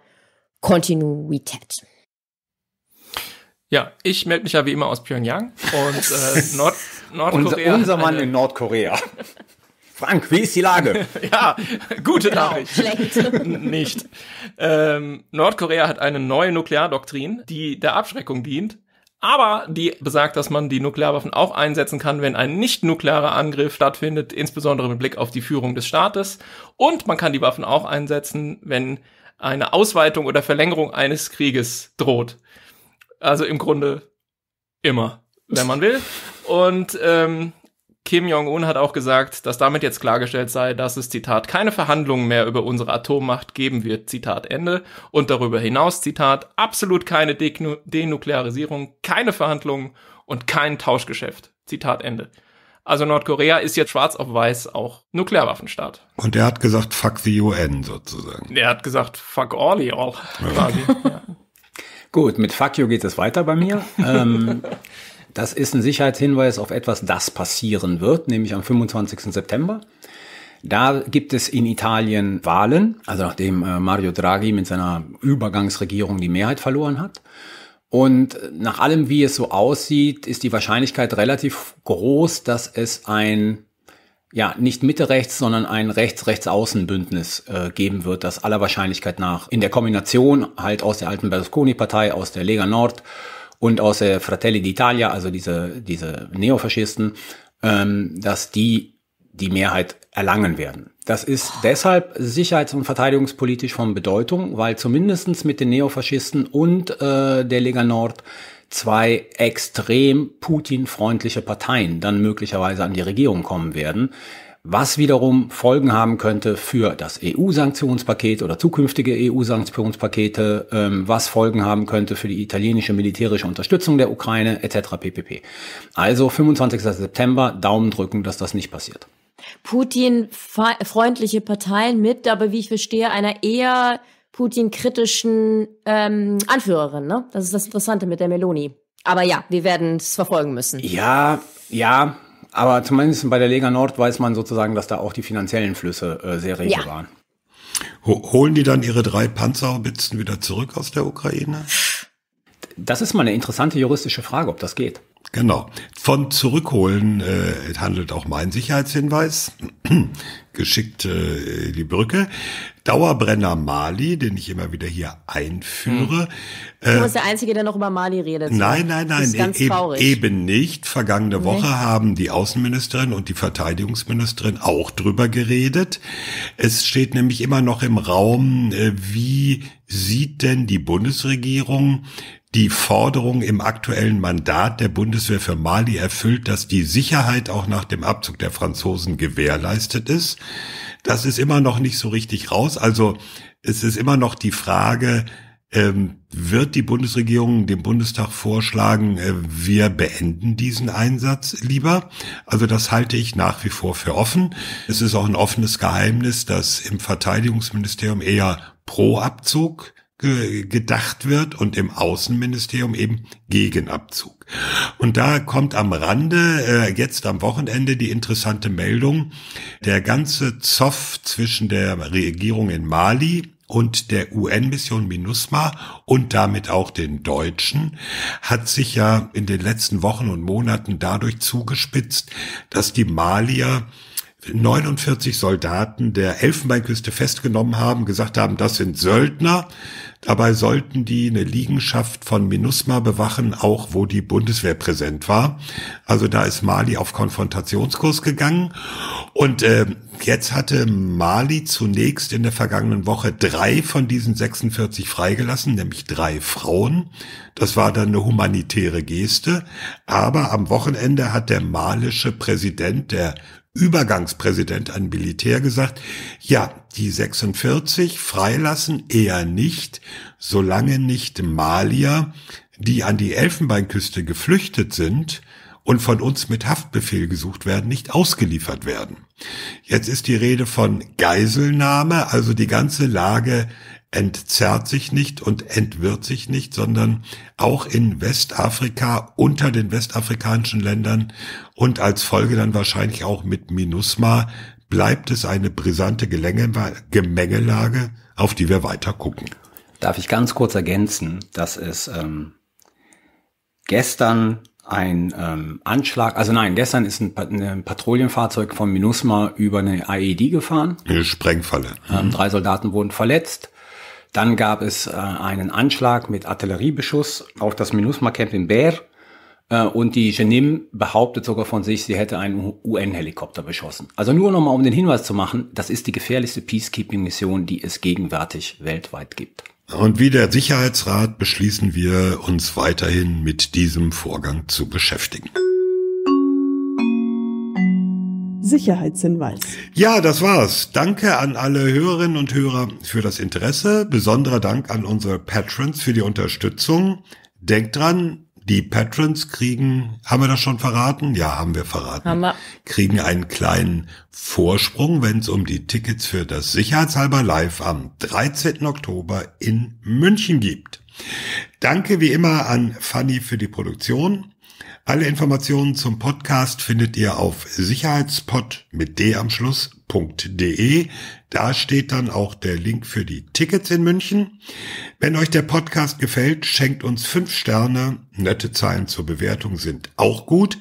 Kontinuität. Ja, ich melde mich ja wie immer aus Pyongyang und äh, Nord Nordkorea. Unser, unser Mann in äh, Nordkorea. Frank, wie ist die Lage? ja, gute genau, Schlecht. Nicht. Ähm, Nordkorea hat eine neue Nukleardoktrin, die der Abschreckung dient, aber die besagt, dass man die Nuklearwaffen auch einsetzen kann, wenn ein nicht-nuklearer Angriff stattfindet, insbesondere mit Blick auf die Führung des Staates. Und man kann die Waffen auch einsetzen, wenn eine Ausweitung oder Verlängerung eines Krieges droht. Also im Grunde immer, wenn man will. Und ähm, Kim Jong-un hat auch gesagt, dass damit jetzt klargestellt sei, dass es, Zitat, keine Verhandlungen mehr über unsere Atommacht geben wird, Zitat Ende. Und darüber hinaus, Zitat, absolut keine Denuklearisierung, keine Verhandlungen und kein Tauschgeschäft, Zitat Ende. Also Nordkorea ist jetzt schwarz auf weiß auch Nuklearwaffenstaat. Und er hat gesagt, fuck the UN sozusagen. Er hat gesagt, fuck all y'all. Ja. Gut, mit fuck you geht es weiter bei mir. ähm, das ist ein Sicherheitshinweis auf etwas, das passieren wird, nämlich am 25. September. Da gibt es in Italien Wahlen, also nachdem äh, Mario Draghi mit seiner Übergangsregierung die Mehrheit verloren hat. Und nach allem, wie es so aussieht, ist die Wahrscheinlichkeit relativ groß, dass es ein, ja, nicht Mitte-Rechts, sondern ein Rechts-Rechts-Außen-Bündnis äh, geben wird, das aller Wahrscheinlichkeit nach in der Kombination halt aus der alten Berlusconi-Partei, aus der Lega Nord und aus der Fratelli d'Italia, also diese, diese Neofaschisten, ähm, dass die die Mehrheit erlangen werden. Das ist deshalb sicherheits- und verteidigungspolitisch von Bedeutung, weil zumindestens mit den Neofaschisten und äh, der Lega Nord zwei extrem Putin-freundliche Parteien dann möglicherweise an die Regierung kommen werden, was wiederum Folgen haben könnte für das EU-Sanktionspaket oder zukünftige EU-Sanktionspakete, ähm, was Folgen haben könnte für die italienische militärische Unterstützung der Ukraine etc. ppp. Also 25. September, Daumen drücken, dass das nicht passiert. Putin-freundliche Parteien mit, aber wie ich verstehe, einer eher Putin-kritischen ähm, Anführerin. Ne? Das ist das Interessante mit der Meloni. Aber ja, wir werden es verfolgen müssen. Ja, ja. Aber zumindest bei der Lega Nord weiß man sozusagen, dass da auch die finanziellen Flüsse äh, sehr rege ja. waren. Holen die dann ihre drei Panzerhaubitzen wieder zurück aus der Ukraine? Das ist mal eine interessante juristische Frage, ob das geht. Genau. Von Zurückholen äh, handelt auch mein Sicherheitshinweis. Geschickt äh, die Brücke. Dauerbrenner Mali, den ich immer wieder hier einführe. Hm. Äh, du bist der Einzige, der noch über Mali redet. Nein, nein, nein, ganz e-, e traurig. eben nicht. Vergangene Woche nee. haben die Außenministerin und die Verteidigungsministerin auch drüber geredet. Es steht nämlich immer noch im Raum, äh, wie sieht denn die Bundesregierung die Forderung im aktuellen Mandat der Bundeswehr für Mali erfüllt, dass die Sicherheit auch nach dem Abzug der Franzosen gewährleistet ist. Das ist immer noch nicht so richtig raus. Also es ist immer noch die Frage, ähm, wird die Bundesregierung dem Bundestag vorschlagen, äh, wir beenden diesen Einsatz lieber? Also das halte ich nach wie vor für offen. Es ist auch ein offenes Geheimnis, dass im Verteidigungsministerium eher pro Abzug ge gedacht wird und im Außenministerium eben Gegenabzug. Und da kommt am Rande äh, jetzt am Wochenende die interessante Meldung, der ganze Zoff zwischen der Regierung in Mali und der UN-Mission MINUSMA und damit auch den Deutschen hat sich ja in den letzten Wochen und Monaten dadurch zugespitzt, dass die Malier 49 Soldaten der Elfenbeinküste festgenommen haben, gesagt haben, das sind Söldner. Dabei sollten die eine Liegenschaft von MINUSMA bewachen, auch wo die Bundeswehr präsent war. Also da ist Mali auf Konfrontationskurs gegangen. Und äh, jetzt hatte Mali zunächst in der vergangenen Woche drei von diesen 46 freigelassen, nämlich drei Frauen. Das war dann eine humanitäre Geste. Aber am Wochenende hat der malische Präsident der Übergangspräsident, an Militär, gesagt, ja, die 46 freilassen eher nicht, solange nicht Malier, die an die Elfenbeinküste geflüchtet sind und von uns mit Haftbefehl gesucht werden, nicht ausgeliefert werden. Jetzt ist die Rede von Geiselnahme, also die ganze Lage entzerrt sich nicht und entwirrt sich nicht, sondern auch in Westafrika, unter den westafrikanischen Ländern und als Folge dann wahrscheinlich auch mit MINUSMA bleibt es eine brisante Gemengelage, auf die wir weiter gucken. Darf ich ganz kurz ergänzen, dass es ähm, gestern ein ähm, Anschlag, also nein, gestern ist ein, ein Patrouillenfahrzeug von MINUSMA über eine AED gefahren. Eine Sprengfalle. Ähm, drei Soldaten wurden verletzt. Dann gab es äh, einen Anschlag mit Artilleriebeschuss auf das MINUSMA-Camp in Bär. Äh, und die Genim behauptet sogar von sich, sie hätte einen UN-Helikopter beschossen. Also nur nochmal, um den Hinweis zu machen, das ist die gefährlichste Peacekeeping-Mission, die es gegenwärtig weltweit gibt. Und wie der Sicherheitsrat beschließen wir, uns weiterhin mit diesem Vorgang zu beschäftigen. Sicherheitshinweis. Ja, das war's. Danke an alle Hörerinnen und Hörer für das Interesse. Besonderer Dank an unsere Patrons für die Unterstützung. Denkt dran, die Patrons kriegen, haben wir das schon verraten? Ja, haben wir verraten. Haben wir. Kriegen einen kleinen Vorsprung, wenn es um die Tickets für das Sicherheitshalber Live am 13. Oktober in München gibt. Danke wie immer an Fanny für die Produktion. Alle Informationen zum Podcast findet ihr auf sicherheitspod mit d am Schluss.de. Da steht dann auch der Link für die Tickets in München. Wenn euch der Podcast gefällt, schenkt uns fünf Sterne. Nette Zeilen zur Bewertung sind auch gut.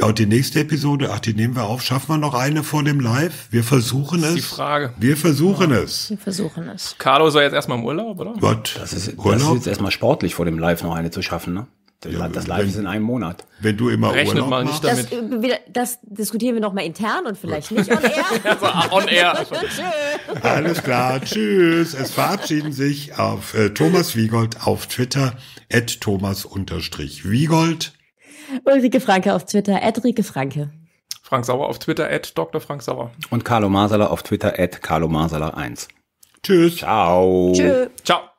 Ja, und die nächste Episode, ach, die nehmen wir auf. Schaffen wir noch eine vor dem Live? Wir versuchen es. Die Frage. Wir versuchen ja. es. Wir versuchen es. Carlo sei jetzt erstmal im Urlaub, oder? Gott, das ist, Das ist jetzt erstmal sportlich vor dem Live noch eine zu schaffen, ne? Das, ja, das Live wenn, ist in einem Monat. Wenn du immer Rechnet Urlaub mal nicht machst. damit. Das, äh, das, diskutieren wir nochmal intern und vielleicht nicht on air. also ah, on air. Alles klar, tschüss. Es verabschieden sich auf äh, Thomas Wiegold auf Twitter, at thomas-wiegold. Ulrike Franke auf Twitter, at Rike Franke. Frank Sauer auf Twitter, at Dr. Frank Sauer. Und Carlo Masala auf Twitter, at Carlo Masala 1. Tschüss. Ciao. Tschö. Ciao.